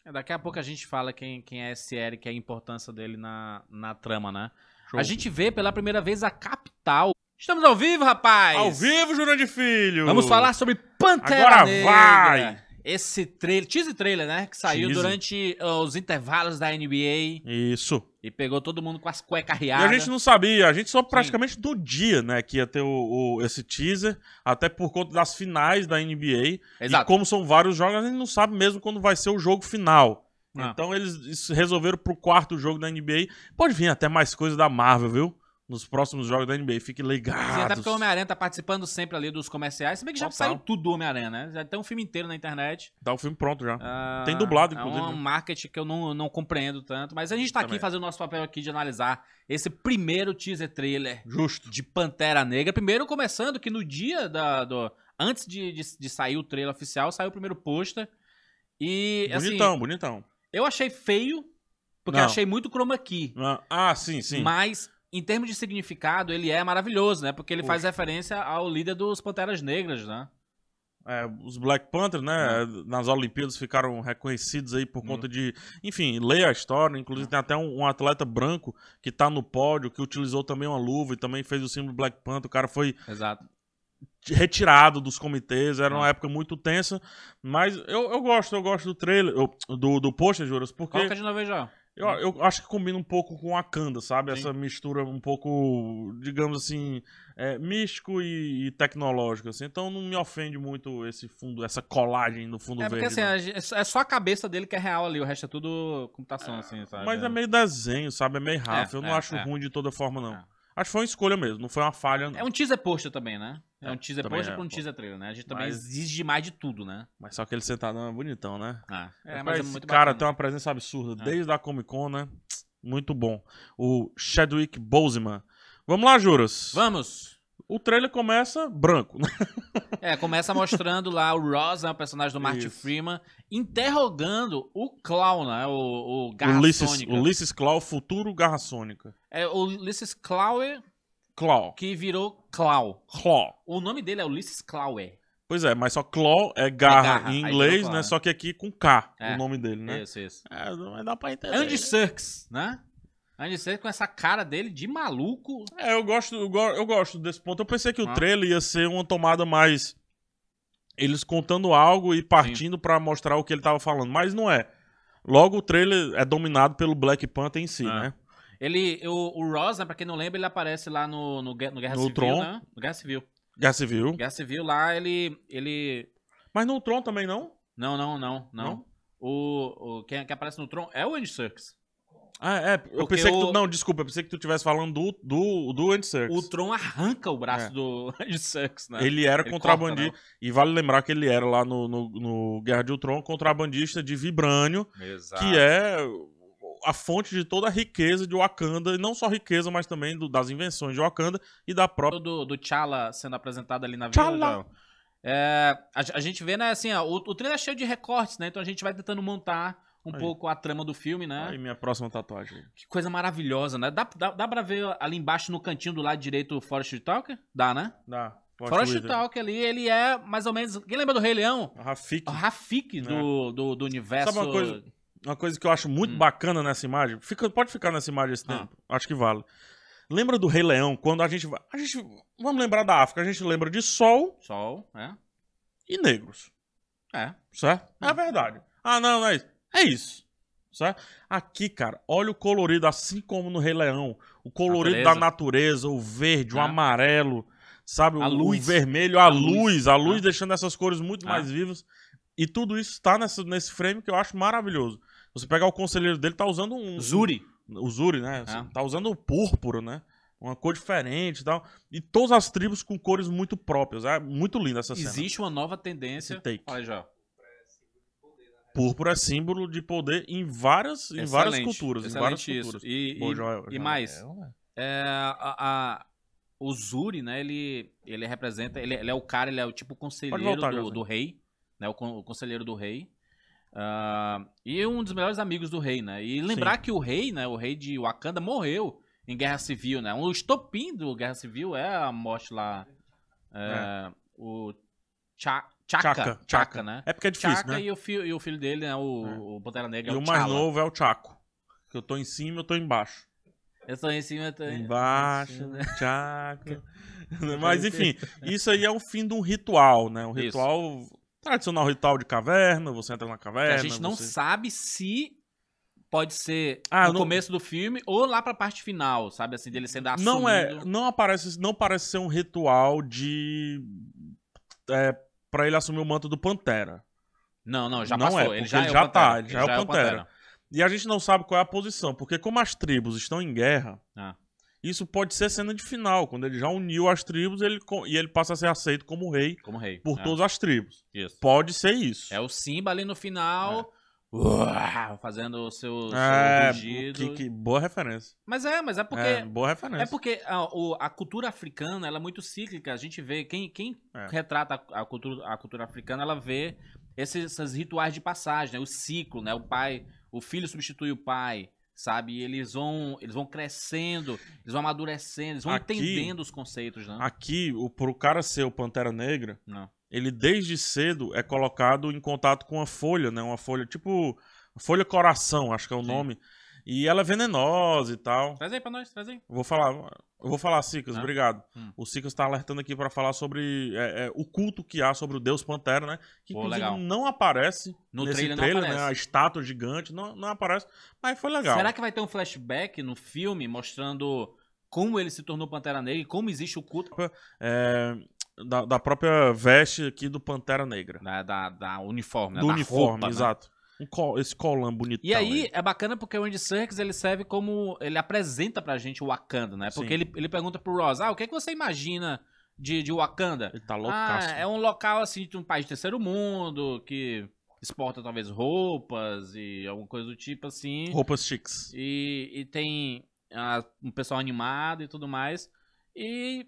É, daqui a pouco a gente fala quem, quem é esse Eric e a importância dele na, na trama, né? Show. A gente vê pela primeira vez a capital. Estamos ao vivo, rapaz! Ao vivo, Jurandir Filho! Vamos falar sobre Pantera Agora Negra. vai! Esse trailer, teaser trailer, né? Que saiu durante eh, os intervalos da NBA. Isso. E pegou todo mundo com as cuecas riadas. E a gente não sabia, a gente só praticamente Sim. do dia, né, que ia ter o, o, esse teaser, até por conta das finais da NBA. Exato. E como são vários jogos, a gente não sabe mesmo quando vai ser o jogo final. Ah. Então eles resolveram pro quarto jogo da NBA. Pode vir até mais coisa da Marvel, viu? nos próximos jogos da NBA. Fique ligado. Até porque o Homem-Aranha tá participando sempre ali dos comerciais. Se bem que já Total. saiu tudo do Homem-Aranha, né? Já tem um filme inteiro na internet. Tá o um filme pronto já. Ah, tem dublado, é inclusive. É um né? marketing que eu não, não compreendo tanto. Mas a gente tá Também. aqui fazendo o nosso papel aqui de analisar esse primeiro teaser trailer. Justo. De Pantera Negra. Primeiro começando que no dia da... Do, antes de, de, de sair o trailer oficial, saiu o primeiro pôster. E, assim, bonitão, assim, bonitão. Eu achei feio, porque não. eu achei muito chroma key. Ah, ah sim, sim. Mas em termos de significado, ele é maravilhoso, né? Porque ele Poxa. faz referência ao líder dos Panteras Negras, né? É, os Black Panther, né, uhum. nas Olimpíadas ficaram reconhecidos aí por uhum. conta de, enfim, leia a história, inclusive uhum. tem até um, um, atleta branco que tá no pódio, que utilizou também uma luva e também fez o símbolo Black Panther, o cara foi Exato. retirado dos comitês, era uma hum. época muito tensa, mas eu, eu gosto, eu gosto do trailer, eu, do, do poster, Juras, porque... Coloca é de novo já. Eu, eu, acho que combina um pouco com a Kanda, sabe? Sim. Essa mistura um pouco, digamos assim, é, místico e, e tecnológico, assim. Então não me ofende muito esse fundo, essa colagem no fundo é porque, verde. Assim, é, é só a cabeça dele que é real ali, o resto é tudo computação, é, assim, sabe? Mas é, é. meio desenho, sabe? É meio é, rápido. É, eu não acho ruim de toda forma, não. Acho que foi uma escolha mesmo, não foi uma falha. Não. É um teaser poster também, né? É um é, teaser também post é, pra um teaser trailer, né? A gente também mas... exige demais de tudo, né? Mas só que ele sentadão é bonitão, né? Ah, é, mas, é mas é muito cara bacana. tem uma presença absurda, ah. desde a Comic Con, né? Muito bom. O Chadwick Boseman. Vamos lá, Juras? Vamos! O trailer começa branco. Né? (laughs) é, começa mostrando lá o Ross, né, o personagem do Martin Isso. Freeman, interrogando o Clown, né, o, o Garra Ulisses, Sônica. Ulysses Clown, futuro Garra Sônica. É, o Ulysses Clown Claw. Que virou Claw. Claw. O nome dele é Ulisses Clawé. Pois é, mas só Claw é garra, é garra. em inglês, né? Só que aqui com K, é. o nome dele, né? Isso, isso. É, não dá pra entender. Andy Serkis, né? Andy Serkis com essa cara dele de maluco. É, eu gosto, eu, gosto desse ponto. Eu pensei que ah. o trailer ia ser uma tomada mais... Eles contando algo e partindo para mostrar o que ele tava falando, mas não é. Logo, o trailer é dominado pelo Black Panther em si, ah. né? Ele, o, o Ross, né, pra quem não lembra, ele aparece lá no, no, no Guerra no Civil, Tron. né? No Guerra Civil. Guerra Civil. Guerra Civil, lá ele... ele... Mas no Tron também não? Não, não, não, não. não? O, o quem, quem, aparece no Tron é o Andy Serkis. Ah, é. Porque eu pensei o... que tu, Não, desculpa, eu pensei que tu estivesse falando do, do, do Andy Serkis. O Tron arranca o braço é. do (laughs) Andy Serkis, né? Ele era ele contrabandista. Corta, né? e vale lembrar que ele era lá no, no, no Guerra de Ultron contrabandista de Vibrânio, Exato. que é a fonte de toda a riqueza de Wakanda, e não só riqueza, mas também do, das invenções de Wakanda e da própria. Do, do T'Challa sendo apresentado ali na vila. É, a, a, gente vê, né, assim, ó, o, o trailer é cheio de recortes, né? Então a gente vai tentando montar um aí. pouco a trama do filme, né? Aí minha próxima tatuagem. Que coisa maravilhosa, né? Dá, dá, dá pra ver ali embaixo no cantinho do lado direito o Forest Talker? Dá, né? Dá. Forest Talker ali, ele é mais ou menos. Quem lembra do Rei Leão? O Rafik. O Rafik do, né. do, do, do universo. Sabe uma coisa? Uma coisa que eu acho muito hum. bacana nessa imagem. Fica, pode ficar nessa imagem esse ah. tempo. Ah. Acho que vale. Lembra do Rei Leão, quando a gente vai. A gente. Vamos lembrar da África. A gente lembra de sol. Sol, é. E negros. É. Certo? É a é verdade. Ah, não, não é isso. É isso. Certo? Aqui, cara, olha o colorido, assim como no Rei Leão. O colorido natureza. da natureza, o verde, é. o amarelo, sabe? A o, luz. o vermelho, a, a luz, luz, a luz é. deixando essas cores muito é. mais vivas. E tudo isso está nesse frame que eu acho maravilhoso. Você pegar o conselheiro dele, tá usando um. Zuri. O Zuri, né? É. Tá usando o púrpura, né? Uma cor diferente e tal. E todas as tribos com cores muito próprias. É muito linda essa cena. Existe uma nova tendência. Take. Olha já. Púrpura é símbolo de poder em várias, excelente, em várias culturas. em várias isso. Culturas. E, Pô, e, e mais, é, é, a, a, o Zuri, né, ele, ele representa, ele, ele, é o cara, ele é o tipo conselheiro voltar, do, do, rei, né, o, o, conselheiro do rei. Uh, e um dos melhores amigos do rei, né? E lembrar Sim. que o rei, né? O rei de Wakanda morreu em Guerra Civil, né? O estopim do Guerra Civil é a morte lá. É, é. O Chaka, Chaka, né? É porque é difícil, Chaka né? E o, filho, e o filho dele, né? O, é. o Pantera Negra. E é o, o mais novo é o Chaco. Que eu tô em cima, eu tô embaixo. Eu tô em cima, eu tô embaixo. Embaixo, né? Chaco. (laughs) Mas enfim, isso aí é o fim de um ritual, né? Um ritual isso. Tradicional ritual de caverna, você entra na caverna. A gente não sabe se pode ser ah, no não... começo do filme ou lá pra parte final, sabe? Assim, dele sendo assumido. Não é. Não, aparece, não parece ser um ritual de. É, pra ele assumir o manto do Pantera. Não, não, já não passou. É, ele já, é ele é já tá, ele já, é já é o Pantera. É o Pantera. E a gente não sabe qual é a posição, porque como as tribos estão em guerra, ah. Isso pode ser cena de final, quando ele já uniu as tribos ele, e ele passa a ser aceito como rei, como rei por é. todas as tribos. Isso. Pode ser isso. É o Simba ali no final. É. fazendo o seu, é, seu Que, que, boa referência. Mas é, mas é porque. É, boa referência. É porque a, a, cultura africana ela é muito cíclica. A gente vê, quem, quem é. retrata a, a, cultura, a cultura africana, ela vê esses, esses rituais de passagem, né? o ciclo, né? O pai, o filho substitui o pai sabe? E eles vão, eles vão crescendo, eles vão amadurecendo, eles vão aqui, entendendo os conceitos, né? Aqui, o, pro cara ser o Pantera Negra, Não. ele desde cedo é colocado em contato com a folha, né? Uma folha tipo... Folha Coração, acho que é o Sim. nome e ela é venenosa e tal. Traz aí pra nós, traz aí. Vou falar, eu vou falar, Sicas, ah. obrigado. Hum. O Sicas tá alertando aqui para falar sobre é, é, o culto que há sobre o Deus Pantera, né? Que Pô, inclusive legal. não aparece no nesse trailer, trailer né? A estátua gigante não, não aparece, mas foi legal. Será que vai ter um flashback no filme mostrando como ele se tornou Pantera Negra e como existe o culto? É, da, da, própria veste aqui do Pantera Negra. Da, da, da uniforme, né? Do da uniforme, roupa, né? exato um col, esse colan bonitão. E aí, aí, é bacana porque o Andy Serkis, ele serve como... Ele apresenta pra gente o Wakanda, né? Porque ele, ele pergunta pro Ross, ah, o que, é que você imagina de, de Wakanda? Ele tá loucaço. Ah, é um local, assim, de um país de terceiro mundo, que exporta talvez roupas e alguma coisa do tipo, assim. Roupas chiques. E, e tem ah, um pessoal animado e tudo mais. E,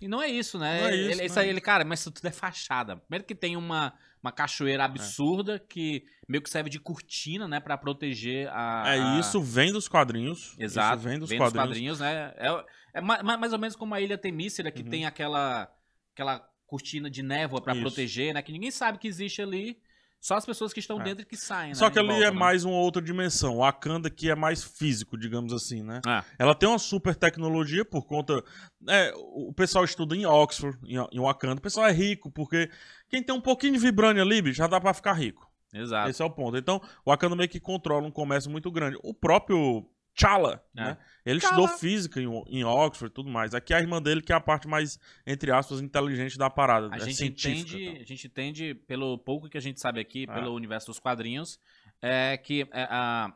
e não é isso, né? Não é isso, ele, isso é aí, ele, cara, mas isso tudo é fachada. Primeiro que tem uma uma cachoeira é. absurda é. que meio que serve de cortina, né, para proteger a, É, isso vem dos quadrinhos. Exato. Isso vem dos vem quadrinhos. Dos quadrinhos né? É, é, mais ou menos como a Ilha Temícera, que uhum. tem aquela, aquela cortina de névoa para proteger, né? Que ninguém sabe que existe ali. Só as pessoas que estão é. dentro que saem. Né, Só que ali volta, é né? mais uma outra dimensão. A Akanda que é mais físico, digamos assim, né? É. Ela tem uma super tecnologia por conta. É, o pessoal estuda em Oxford, em Wakanda. O pessoal é rico, porque quem tem um pouquinho de vibrânio ali, já dá para ficar rico. Exato. Esse é o ponto. Então, o Wakanda meio que controla um comércio muito grande. O próprio Chala, é. né? Ele Chala. estudou física em, em Oxford e tudo mais. Aqui a irmã dele que é a parte mais, entre aspas, inteligente da parada. A, é gente, entende, então. a gente entende, pelo pouco que a gente sabe aqui, é. pelo universo dos quadrinhos, é que é, a,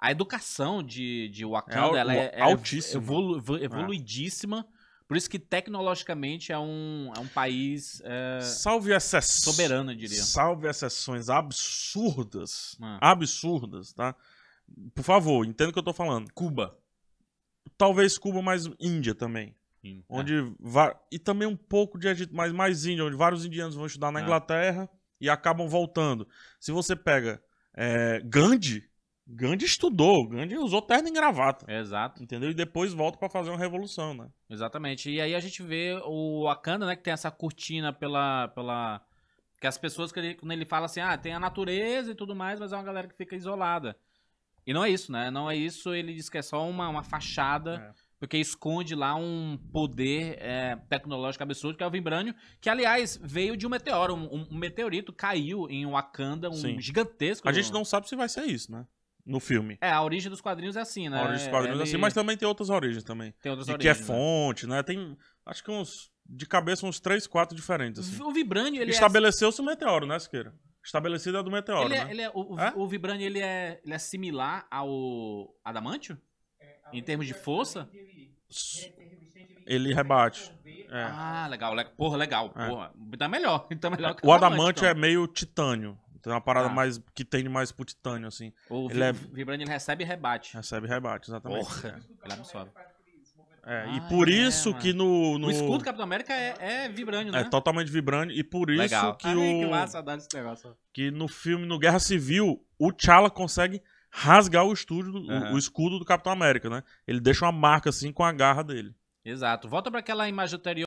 a educação de, de Wakanda é, ela é, é, altíssima. Evolu, é. evoluidíssima. Por isso que tecnologicamente é um, é um país é, salve exceções, soberano, eu diria. Salve exceções absurdas. Ah. Absurdas, tá? Por favor, entenda o que eu tô falando. Cuba. Talvez Cuba, mas Índia também. Sim, onde va... E também um pouco de Egito, mas mais Índia, onde vários indianos vão estudar na é. Inglaterra e acabam voltando. Se você pega é, Gandhi, Gandhi estudou, Gandhi usou terno e gravata. Exato. Entendeu? E depois volta para fazer uma revolução, né? Exatamente. E aí a gente vê o Akanda, né, que tem essa cortina pela... pela... Que as pessoas, que ele, quando ele fala assim, ah, tem a natureza e tudo mais, mas é uma galera que fica isolada. E não é isso, né? Não é isso, ele diz que é só uma, uma fachada, é. porque esconde lá um poder é, tecnológico absurdo, que é o Vibranium, que, aliás, veio de um meteoro. Um, um meteorito caiu em Wakanda, um Sim. gigantesco. A gente não sabe se vai ser isso, né? no filme. É, a origem dos quadrinhos é assim, né? A origem dos quadrinhos Ele... é assim, mas também tem outras origens também. Tem outras de origens. que é né? fonte, né? Tem, acho que uns, de cabeça, uns três, quatro diferentes. Assim. O Vibranium, ele é Estabeleceu-se é... o meteoro, né, Siqueira? estabelecida do meteoro, ele é, né? ele é, o, é? o ele é, ele é similar ao Adamantio? É, em termos de força? Ele é rebate. É. Ah, legal. Le... Porra, legal. Porra. Tá melhor. (laughs) Tá melhor que o Adamante então. é meio titânio. Tem uma parada ah. mais que tende mais pro titânio, assim. O ele vi... é... ele recebe e rebate. Recebe e rebate, exatamente. Porra. Ele não sobe. É, ah, e por é, isso mano. que no, no, O escudo do Capitão América é, é vibrânio, é né? É totalmente vibrânio. E por isso Legal. que. Ai, o... que massa dar esse negócio. Que no filme, no Guerra Civil, o T'Challa consegue rasgar o, estúdio, uhum. o, o, escudo do Capitão América, né? Ele deixa uma marca assim com a garra dele. Exato. Volta para aquela imagem anterior.